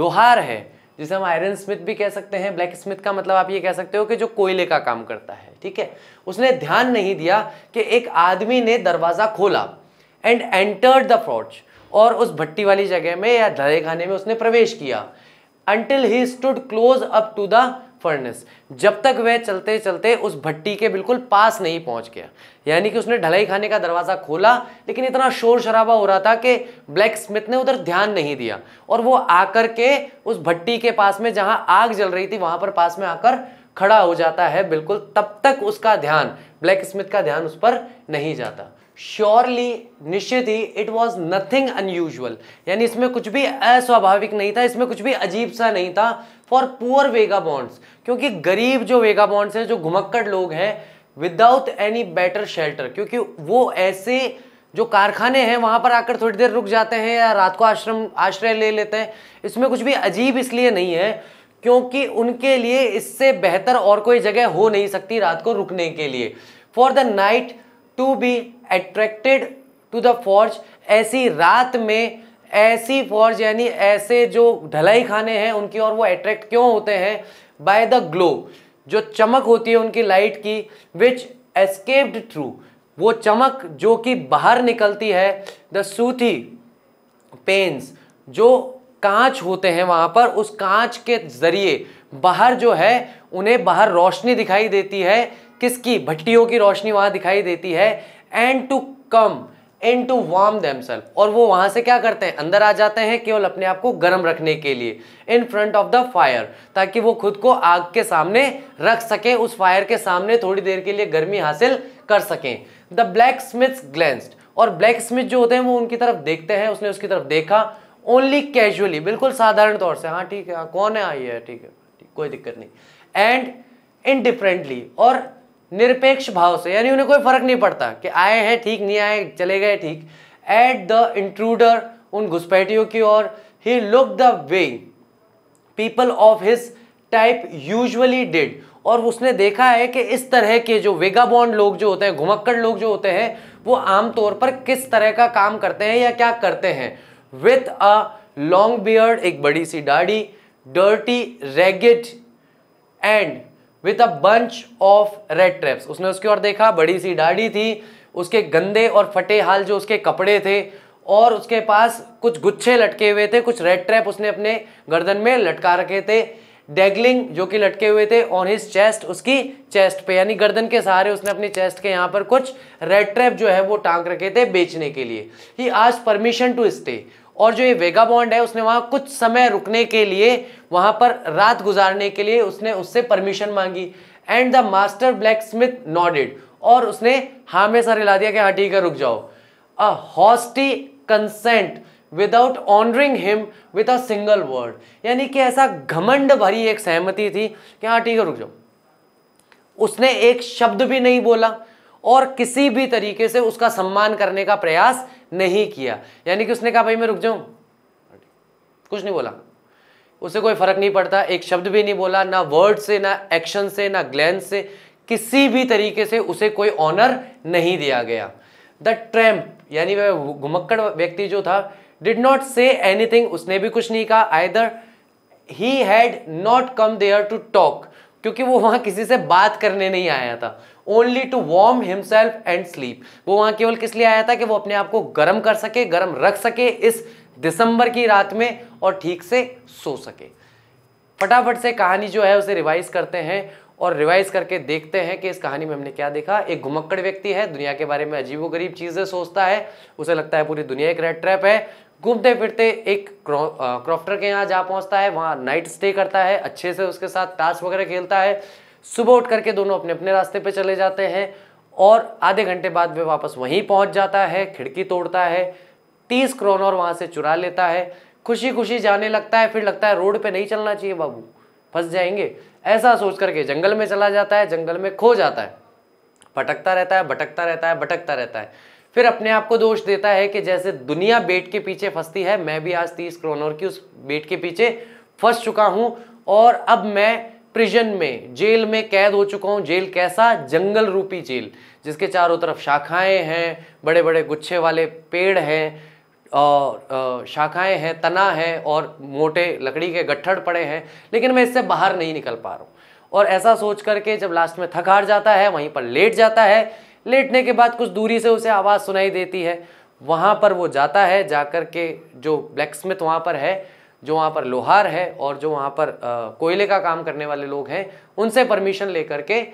लोहार है जिसे हम आयरन स्मिथ भी कह सकते हैं ब्लैक स्मिथ का मतलब आप ये कह सकते हो कि जो कोयले का काम करता है ठीक है उसने ध्यान नहीं दिया कि एक आदमी ने दरवाज़ा खोला एंड एंटर्ड द फ्रॉच और उस भट्टी वाली जगह में या धरे खाने में उसने प्रवेश किया until he stood close up to the furnace जब तक वह चलते चलते उस भट्टी के बिल्कुल पास नहीं पहुंच गया यानी कि उसने ढलाई खाने का दरवाज़ा खोला लेकिन इतना शोर शराबा हो रहा था कि ब्लैक स्मिथ ने उधर ध्यान नहीं दिया और वो आकर के उस भट्टी के पास में जहां आग जल रही थी वहां पर पास में आकर खड़ा हो जाता है बिल्कुल तब तक उसका ध्यान ब्लैक स्मिथ का ध्यान उस पर नहीं जाता श्योरली निश्चित ही इट वॉज नथिंग अनयूजल यानी इसमें कुछ भी अस्वाभाविक नहीं था इसमें कुछ भी अजीब सा नहीं था फॉर पुअर वेगा बॉन्ड्स क्योंकि गरीब जो वेगाबॉन्ड्स हैं जो घुमक्कड़ लोग हैं विदाउट एनी बेटर शेल्टर क्योंकि वो ऐसे जो कारखाने हैं वहाँ पर आकर थोड़ी देर रुक जाते हैं या रात को आश्रम आश्रय ले लेते हैं इसमें कुछ भी अजीब इसलिए नहीं है क्योंकि उनके लिए इससे बेहतर और कोई जगह हो नहीं सकती रात को रुकने के लिए for the night to be attracted to the forge ऐसी रात में ऐसी फॉर्ज यानी ऐसे जो ढलाई खाने हैं उनकी और वो अट्रैक्ट क्यों होते हैं बाय द ग्लो जो चमक होती है उनकी लाइट की विच एस्केप्ड थ्रू वो चमक जो कि बाहर निकलती है द सूथी पेन्स जो कांच होते हैं वहाँ पर उस कांच के ज़रिए बाहर जो है उन्हें बाहर रोशनी दिखाई देती है किसकी भट्टियों की रोशनी वहाँ दिखाई देती है and to come in to warm themselves और वो वहां से क्या करते हैं अंदर आ जाते हैं केवल अपने आप को गर्म रखने के लिए in front of the fire ताकि वो खुद को आग के सामने रख सकें उस फायर के सामने थोड़ी देर के लिए गर्मी हासिल कर सकें द ब्लैक स्मिथ्स ग्लेंस्ड और ब्लैक स्मिथ जो होते हैं वो उनकी तरफ देखते हैं उसने उसकी तरफ देखा ओनली कैजुअली बिल्कुल साधारण तौर से हाँ ठीक है हाँ, कौन है आई हाँ, है ठीक है कोई दिक्कत नहीं एंड इनडिफरेंटली और निरपेक्ष भाव से यानी उन्हें कोई फर्क नहीं पड़ता कि आए हैं ठीक नहीं आए चले गए ठीक एट द इंट्रूडर उन घुसपैठियों की ओर ही look the way people of his type usually did और उसने देखा है कि इस तरह के जो वेगाबॉन्ड लोग जो होते हैं घुमक्कड़ लोग जो होते हैं वो आमतौर पर किस तरह का काम करते हैं या क्या करते हैं विथ अ लॉन्ग बियर्ड एक बड़ी सी दाढ़ी dirty ragged and with a bunch of red traps उसने उसकी ओर देखा बड़ी सी दाढ़ी थी उसके गंदे और फटे हाल जो उसके कपड़े थे और उसके पास कुछ गुच्छे लटके हुए थे कुछ रेड ट्रैप उसने अपने गर्दन में लटका रखे थे डेगलिंग जो कि लटके हुए थे ऑन हिज चेस्ट उसकी चेस्ट पे यानी गर्दन के सहारे उसने अपनी चेस्ट के यहाँ पर कुछ रेड ट्रैप जो है वो टांग रखे थे बेचने के लिए ही आज परमिशन टू स्टे और जो ये वेगा बॉन्ड है उसने वहाँ कुछ समय रुकने के लिए वहाँ पर रात गुजारने के लिए उसने उससे परमिशन मांगी and the master blacksmith nodded और उसने हाँ में सर हिला दिया कि हाँ ठीक है रुक जाओ a hasty consent without honouring him with a single word यानी कि ऐसा घमंड भरी एक सहमति थी कि हाँ ठीक है रुक जाओ उसने एक शब्द भी नहीं बोला और किसी भी तरीके से उसका सम्मान करने का प्रयास नहीं किया यानी कि उसने कहा भाई मैं रुक जाऊं कुछ नहीं बोला उसे कोई फर्क नहीं पड़ता एक शब्द भी नहीं बोला ना वर्ड से ना एक्शन से ना ग्लैंस से किसी भी तरीके से उसे कोई ऑनर नहीं दिया गया द ट्रैम्प यानी वह घुमक्कड़ व्यक्ति जो था डिड नॉट से एनीथिंग उसने भी कुछ नहीं कहा either he had not come there to talk क्योंकि वो वहां किसी से बात करने नहीं आया था only to warm himself and sleep वो वहां केवल किस लिए आया था कि वो अपने आप को गर्म कर सके गर्म रख सके इस दिसंबर की रात में और ठीक से सो सके फटाफट से कहानी जो है उसे रिवाइज करते हैं और रिवाइज करके देखते हैं कि इस कहानी में हमने क्या देखा एक घुमक्कड़ व्यक्ति है दुनिया के बारे में अजीबोगरीब चीज़ें सोचता है उसे लगता है पूरी दुनिया एक रेड ट्रैप है घूमते फिरते एक क्रॉफ्टर के यहाँ जा पहुँचता है वहाँ नाइट स्टे करता है अच्छे से उसके साथ ताश वगैरह खेलता है सुबह उठ करके दोनों अपने अपने रास्ते पे चले जाते हैं और आधे घंटे बाद वे वापस वहीं पहुँच जाता है खिड़की तोड़ता है तीस क्रोन और वहाँ से चुरा लेता है खुशी खुशी जाने लगता है फिर लगता है रोड पर नहीं चलना चाहिए बाबू फंस जाएंगे ऐसा सोच करके जंगल में चला जाता है जंगल में खो जाता है भटकता रहता है भटकता रहता है भटकता रहता है फिर अपने आप को दोष देता है कि जैसे दुनिया बेट के पीछे फंसती है मैं भी आज तीस क्रोनोर की उस बेट के पीछे फंस चुका हूं और अब मैं प्रिजन में जेल में कैद हो चुका हूँ जेल कैसा जंगल रूपी जेल जिसके चारों तरफ शाखाएं हैं बड़े बड़े गुच्छे वाले पेड़ हैं और शाखाएं हैं तना है और मोटे लकड़ी के गट्ठर पड़े हैं लेकिन मैं इससे बाहर नहीं निकल पा रहा हूँ और ऐसा सोच करके जब लास्ट में थक हार जाता है वहीं पर लेट जाता है लेटने के बाद कुछ दूरी से उसे आवाज़ सुनाई देती है वहाँ पर वो जाता है जाकर के जो ब्लैक स्मिथ वहाँ पर है जो वहाँ पर लोहार है और जो वहाँ पर कोयले का काम करने वाले लोग हैं उनसे परमिशन लेकर के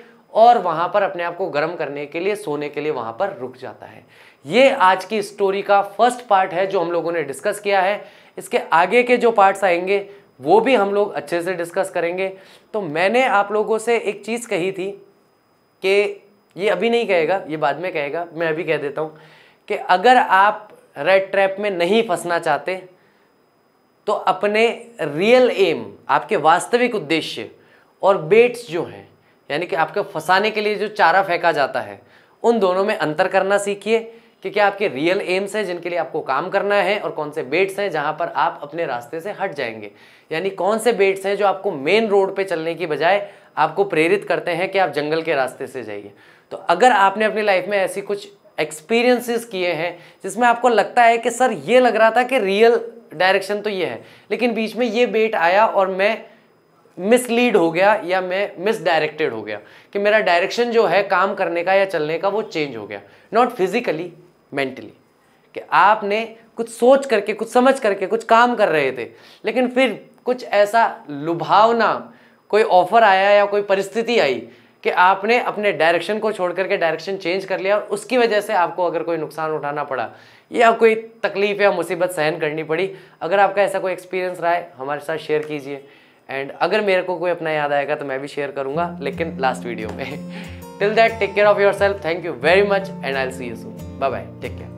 और वहाँ पर अपने आप को गर्म करने के लिए सोने के लिए वहाँ पर रुक जाता है ये आज की स्टोरी का फर्स्ट पार्ट है जो हम लोगों ने डिस्कस किया है इसके आगे के जो पार्ट्स आएंगे वो भी हम लोग अच्छे से डिस्कस करेंगे तो मैंने आप लोगों से एक चीज़ कही थी कि ये अभी नहीं कहेगा ये बाद में कहेगा मैं अभी कह देता हूँ कि अगर आप रेड ट्रैप में नहीं फंसना चाहते तो अपने रियल एम आपके वास्तविक उद्देश्य और बेट्स जो हैं यानी कि आपके फंसाने के लिए जो चारा फेंका जाता है उन दोनों में अंतर करना सीखिए कि क्या आपके रियल एम्स हैं जिनके लिए आपको काम करना है और कौन से बेट्स हैं जहां पर आप अपने रास्ते से हट जाएंगे यानी कौन से बेट्स हैं जो आपको मेन रोड पे चलने की बजाय आपको प्रेरित करते हैं कि आप जंगल के रास्ते से जाइए तो अगर आपने अपनी लाइफ में ऐसी कुछ एक्सपीरियंसेस किए हैं जिसमें आपको लगता है कि सर ये लग रहा था कि रियल डायरेक्शन तो ये है लेकिन बीच में ये बेट आया और मैं मिसलीड हो गया या मैं मिसडायरेक्टेड हो गया कि मेरा डायरेक्शन जो है काम करने का या चलने का वो चेंज हो गया नॉट फिजिकली मेंटली कि आपने कुछ सोच करके कुछ समझ करके कुछ काम कर रहे थे लेकिन फिर कुछ ऐसा लुभावना कोई ऑफर आया या कोई परिस्थिति आई कि आपने अपने डायरेक्शन को छोड़ करके डायरेक्शन चेंज कर लिया और उसकी वजह से आपको अगर कोई नुकसान उठाना पड़ा या कोई तकलीफ़ या मुसीबत सहन करनी पड़ी अगर आपका ऐसा कोई एक्सपीरियंस रहा है हमारे साथ शेयर कीजिए एंड अगर मेरे को कोई अपना याद आएगा तो मैं भी शेयर करूँगा लेकिन लास्ट वीडियो में till that take care of yourself thank you very much and I see you soon bye bye take care